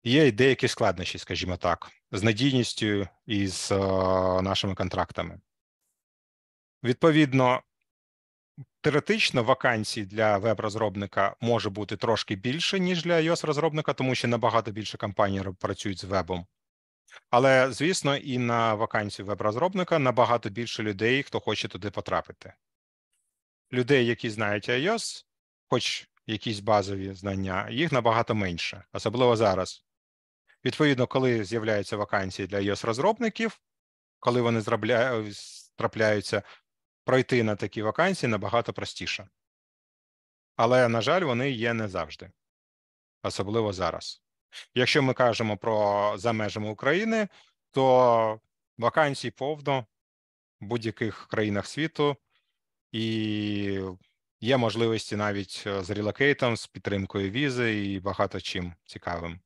є деякі складнощі, скажімо так з надійністю і з е, нашими контрактами. Відповідно, теоретично вакансій для веб-розробника може бути трошки більше, ніж для ios розробника тому що набагато більше компаній працюють з вебом. Але, звісно, і на вакансію веб-розробника набагато більше людей, хто хоче туди потрапити. Людей, які знають iOS, хоч якісь базові знання, їх набагато менше, особливо зараз. Відповідно, коли з'являються вакансії для ios розробників коли вони трапляються, пройти на такі вакансії набагато простіше. Але, на жаль, вони є не завжди, особливо зараз. Якщо ми кажемо про за межами України, то вакансій повно в будь-яких країнах світу і є можливості навіть е, з релокейтом, з підтримкою візи і багато чим цікавим.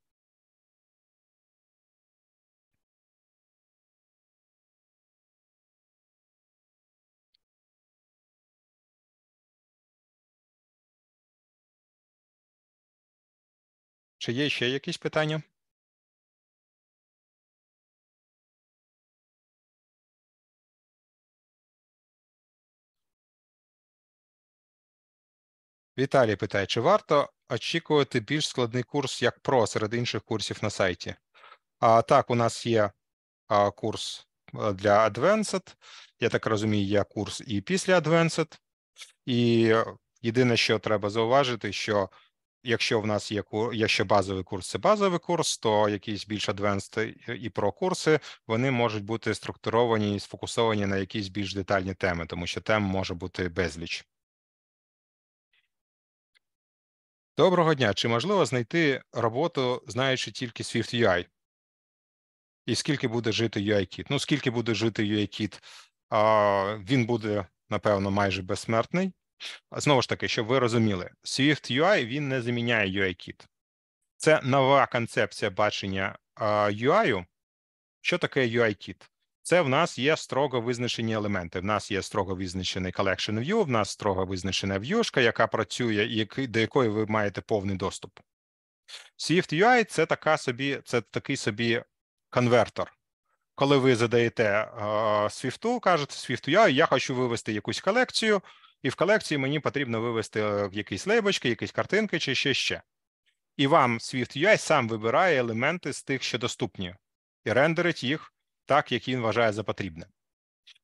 Чи є ще якісь питання? Віталій питає, чи варто очікувати більш складний курс як ПРО серед інших курсів на сайті? А так, у нас є а, курс е, для Advanced. Я так розумію, є курс і після Advanced. І е, єдине, що треба зауважити, що Якщо в нас є кур, якщо базовий курс, це базовий курс, то якісь більш адвенст і про курси вони можуть бути структуровані і сфокусовані на якісь більш детальні теми, тому що тем може бути безліч. Доброго дня. Чи можливо знайти роботу, знаючи тільки Swift UI? І скільки буде жити Кіт? Ну, скільки буде жити UIKit, він буде, напевно, майже безсмертний. Знову ж таки, щоб ви розуміли, Swift UI він не заміняє UI-кіт. Це нова концепція бачення UI. Що таке UI-кіт? Це в нас є строго визначені елементи. В нас є строго визначений collection view, в нас строго визначена в'юшка, яка працює, і до якої ви маєте повний доступ. Swift UI це така собі, це такий собі конвертер. Коли ви задаєте uh, Swift, кажете Swift UI, я хочу вивести якусь колекцію і в колекції мені потрібно вивести е, якісь лейбочки, якісь картинки чи ще ще. І вам Swift сам вибирає елементи з тих, що доступні, і рендерить їх так, як він вважає за потрібне.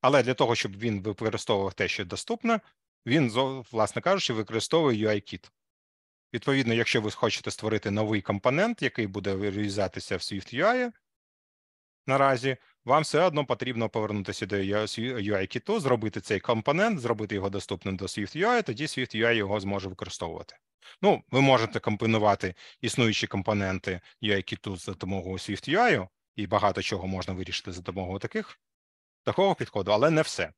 Але для того, щоб він використовував те, що доступне, він, власне кажучи, використовує UI-кіт. Відповідно, якщо ви хочете створити новий компонент, який буде вирізатися в Swift UI, наразі вам все одно потрібно повернутися до UI-кіту, зробити цей компонент, зробити його доступним до Swift UI, тоді SwiftUI його зможе використовувати. Ну, ви можете компонувати існуючі компоненти UI-кіту за допомогою Swift UI, і багато чого можна вирішити за допомогою таких такого підходу, але не все.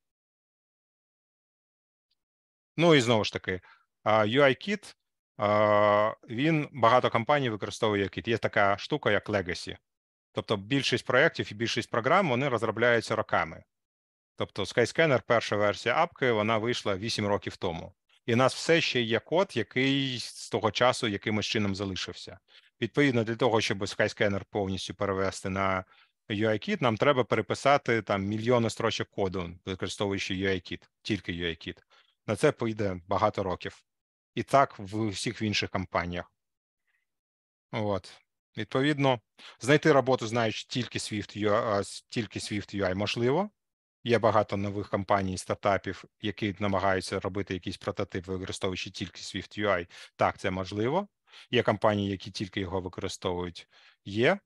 Ну і знову ж таки, UI-кіт, він багато компаній використовує кіт. Є така штука, як Legacy. Тобто, більшість проєктів і більшість програм вони розробляються роками. Тобто, Skyscanner, перша версія апки, вона вийшла 8 років тому, і у нас все ще є код, який з того часу якимось чином залишився. Відповідно, для того, щоб Skyscanner повністю перевести на UIKit, нам треба переписати там мільйони строчок коду, використовуючи Кіт, тільки UIKit. На це поїде багато років. І так в усіх інших компаніях. От. Відповідно, знайти роботу, знаючи тільки Swift тільки Swift UI можливо. Є багато нових компаній, стартапів, які намагаються робити якийсь прототип, використовуючи тільки Swift UI. Так, це можливо. Є компанії, які тільки його використовують, є,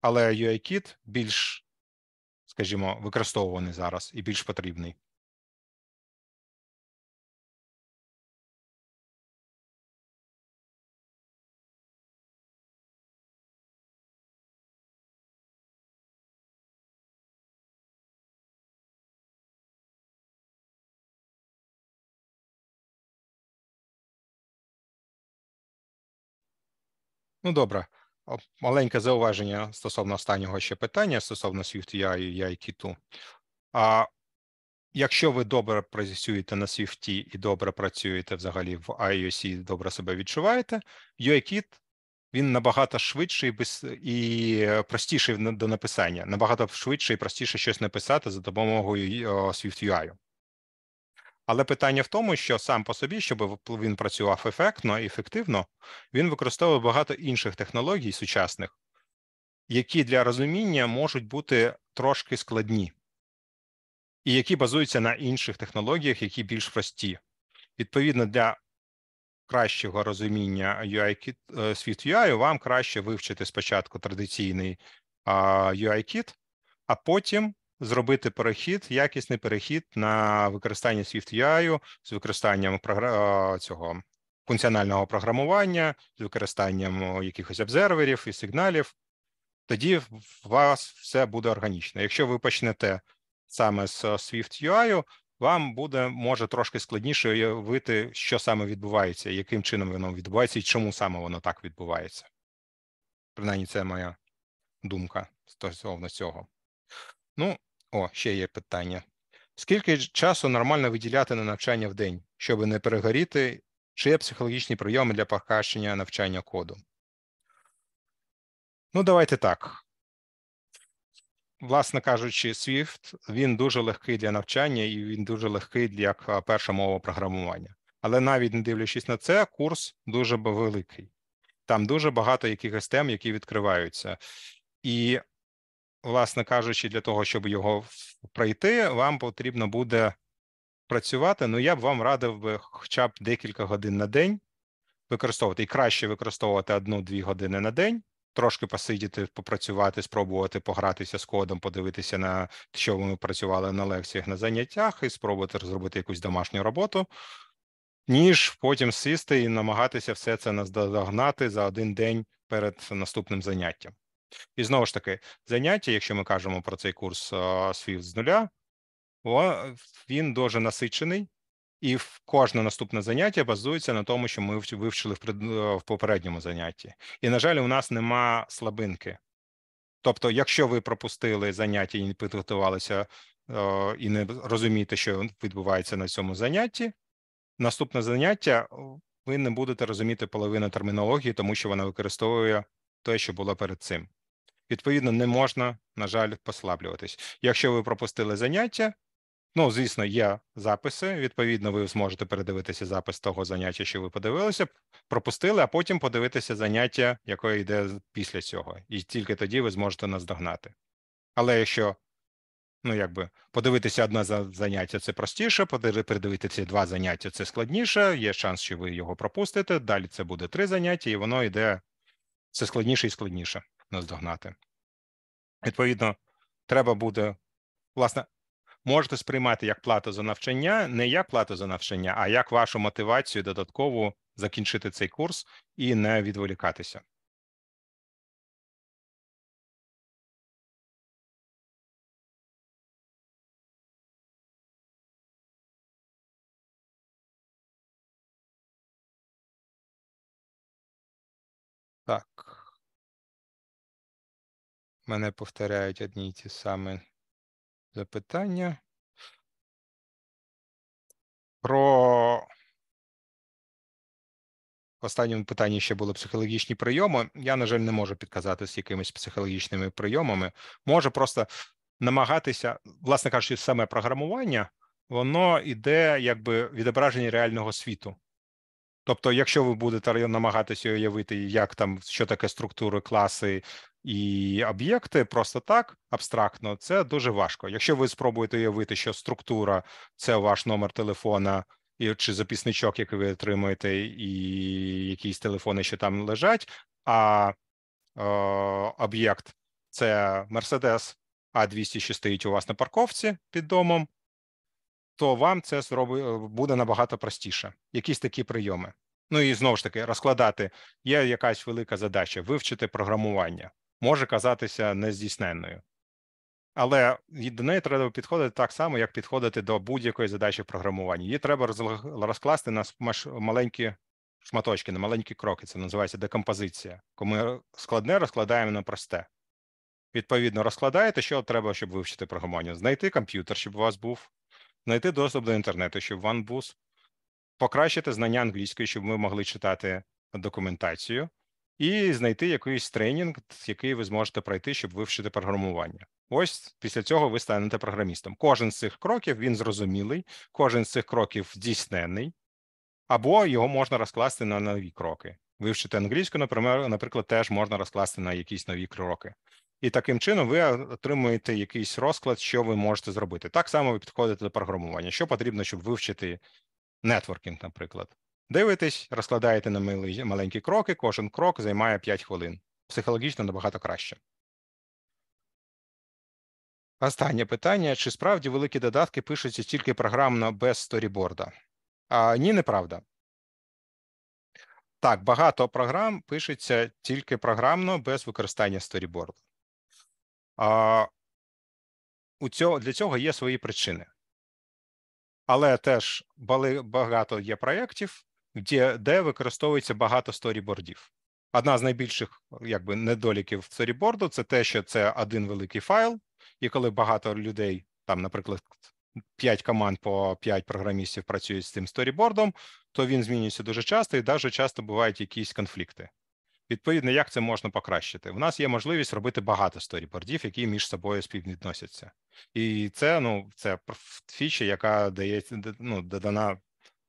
але UIKit більш, скажімо, використовуваний зараз і більш потрібний. Ну добре, маленьке зауваження стосовно останнього ще питання стосовно SwiftUI і UIKit. А якщо ви добре працюєте на Swift і добре працюєте взагалі в IOC, добре себе відчуваєте, UIKit він набагато швидший і простіший до написання, набагато швидше і простіше щось написати за допомогою SwiftUI. Але питання в тому, що сам по собі, щоб він працював ефектно і ефективно, він використовує багато інших технологій сучасних, які для розуміння можуть бути трошки складні, і які базуються на інших технологіях, які більш прості. Відповідно, для кращого розуміння UI Swift е, UI вам краще вивчити спочатку традиційний UI-кіт, а потім зробити перехід, якісний перехід на використання Swift UI з використанням цього функціонального програмування, з використанням якихось обзерверів і сигналів. Тоді у вас все буде органічно. Якщо ви почнете саме з Swift UI, вам буде може трошки складніше уявити, що саме відбувається, яким чином воно відбувається і чому саме воно так відбувається. Принаймні, це моя думка стосовно цього. Ну, о, ще є питання. Скільки часу нормально виділяти на навчання в день, щоб не перегоріти, чи є психологічні прийоми для покращення навчання коду? Ну, давайте так. Власне кажучи, Swift він дуже легкий для навчання і він дуже легкий для перша мова програмування. Але навіть не дивлячись на це, курс дуже великий. Там дуже багато якихось тем, які відкриваються. І власне кажучи, для того, щоб його пройти, вам потрібно буде працювати. Ну, я б вам радив би хоча б декілька годин на день використовувати і краще використовувати одну-дві години на день. Трошки посидіти, попрацювати, спробувати погратися з кодом, подивитися на що ми працювали на лекціях на заняттях, і спробувати розробити якусь домашню роботу, ніж потім сісти і намагатися все це наздогнати за один день перед наступним заняттям. І знову ж таки, заняття, якщо ми кажемо про цей курс Swift з нуля, він дуже насичений, і кожне наступне заняття базується на тому, що ми вивчили е, в попередньому занятті. І, на жаль, у нас нема слабинки. Тобто, якщо ви пропустили заняття і не підготувалися, е, і не розумієте, що відбувається на цьому занятті, наступне заняття ви не будете розуміти половину термінології, тому що вона використовує те, що було перед цим. Відповідно, не можна, на жаль, послаблюватись. Якщо ви пропустили заняття, ну звісно, є записи. Відповідно, ви зможете передивитися запис того заняття, що ви подивилися, пропустили, а потім подивитися заняття, яке йде після цього, і тільки тоді ви зможете наздогнати. Але якщо ну якби подивитися одне заняття, це простіше, передивитися два заняття це складніше. Є шанс, що ви його пропустите. Далі це буде три заняття, і воно йде все складніше і складніше наздогнати. Відповідно, треба буде, власне, можете сприймати як плату за навчання, не як плату за навчання, а як вашу мотивацію додатково закінчити цей курс і не відволікатися. Так мене повторяють одні й ті самі запитання. Про в останньому питанні ще були психологічні прийоми. Я, на жаль, не можу підказати з якимись психологічними прийомами. Можу просто намагатися, власне кажучи, саме програмування, воно йде якби відображення реального світу. Тобто, якщо ви будете намагатися уявити, як там що таке структури класи, і об'єкти просто так абстрактно. Це дуже важко. Якщо ви спробуєте уявити, що структура це ваш номер телефона. І чи записничок, який ви отримуєте, і якісь телефони, що там лежать, а е, об'єкт це Мерседес А 200 що стоїть у вас на парковці під домом, то вам це зроби, буде набагато простіше. Якісь такі прийоми. Ну і знову ж таки розкладати є якась велика задача вивчити програмування може казатися нездійсненною. Але до неї треба підходити так само, як підходити до будь-якої задачі програмування. Її треба розкласти на маленькі шматочки, на маленькі кроки. Це називається декомпозиція. Коли складне розкладаємо на просте. Відповідно, розкладаєте, що треба, щоб вивчити програмування. Знайти комп'ютер, щоб у вас був, знайти доступ до інтернету, щоб вам був, покращити знання англійської, щоб ви могли читати документацію, і знайти якийсь тренінг, який ви зможете пройти, щоб вивчити програмування. Ось після цього ви станете програмістом. Кожен з цих кроків він зрозумілий, кожен з цих кроків здійснений, або його можна розкласти на нові кроки. Вивчити англійську, наприклад, наприклад, теж можна розкласти на якісь нові кроки. І таким чином ви отримуєте якийсь розклад, що ви можете зробити. Так само ви підходите до програмування, що потрібно, щоб вивчити нетворкінг, наприклад. Дивитесь, розкладаєте на маленькі кроки, кожен крок займає 5 хвилин. Психологічно набагато краще. Останнє питання: чи справді великі додатки пишуться тільки програмно без сторіборда? А, Ні, неправда. Так, багато програм пишеться тільки програмно без використання сторіборду. А, у цього, Для цього є свої причини. Але теж багато є проєктів, де, де використовується багато сторібордів. Одна з найбільших якби недоліків сторіборду це те, що це один великий файл, і коли багато людей, там, наприклад, 5 команд по 5 програмістів працюють з цим сторібордом, то він змінюється дуже часто і навіть часто бувають якісь конфлікти. Відповідно, як це можна покращити? У нас є можливість робити багато сторібордів, які між собою співвідносяться, і це ну це фіча, яка дає ну, додана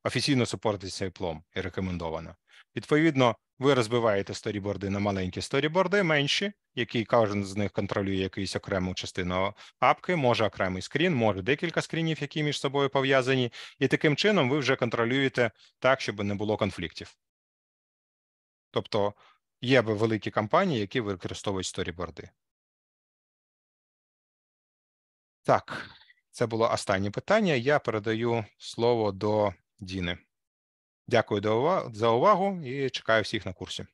офіційно супортиться плом і рекомендовано. Відповідно, ви розбиваєте сторіборди на маленькі сторіборди, менші, які кожен з них контролює якусь окрему частину апки, може окремий скрін, може декілька скрінів, які між собою пов'язані, і таким чином ви вже контролюєте так, щоб не було конфліктів. Тобто є великі компанії, які використовують сторіборди. Так, це було останнє питання. Я передаю слово до Діни. Дякую за увагу і чекаю всіх на курсі.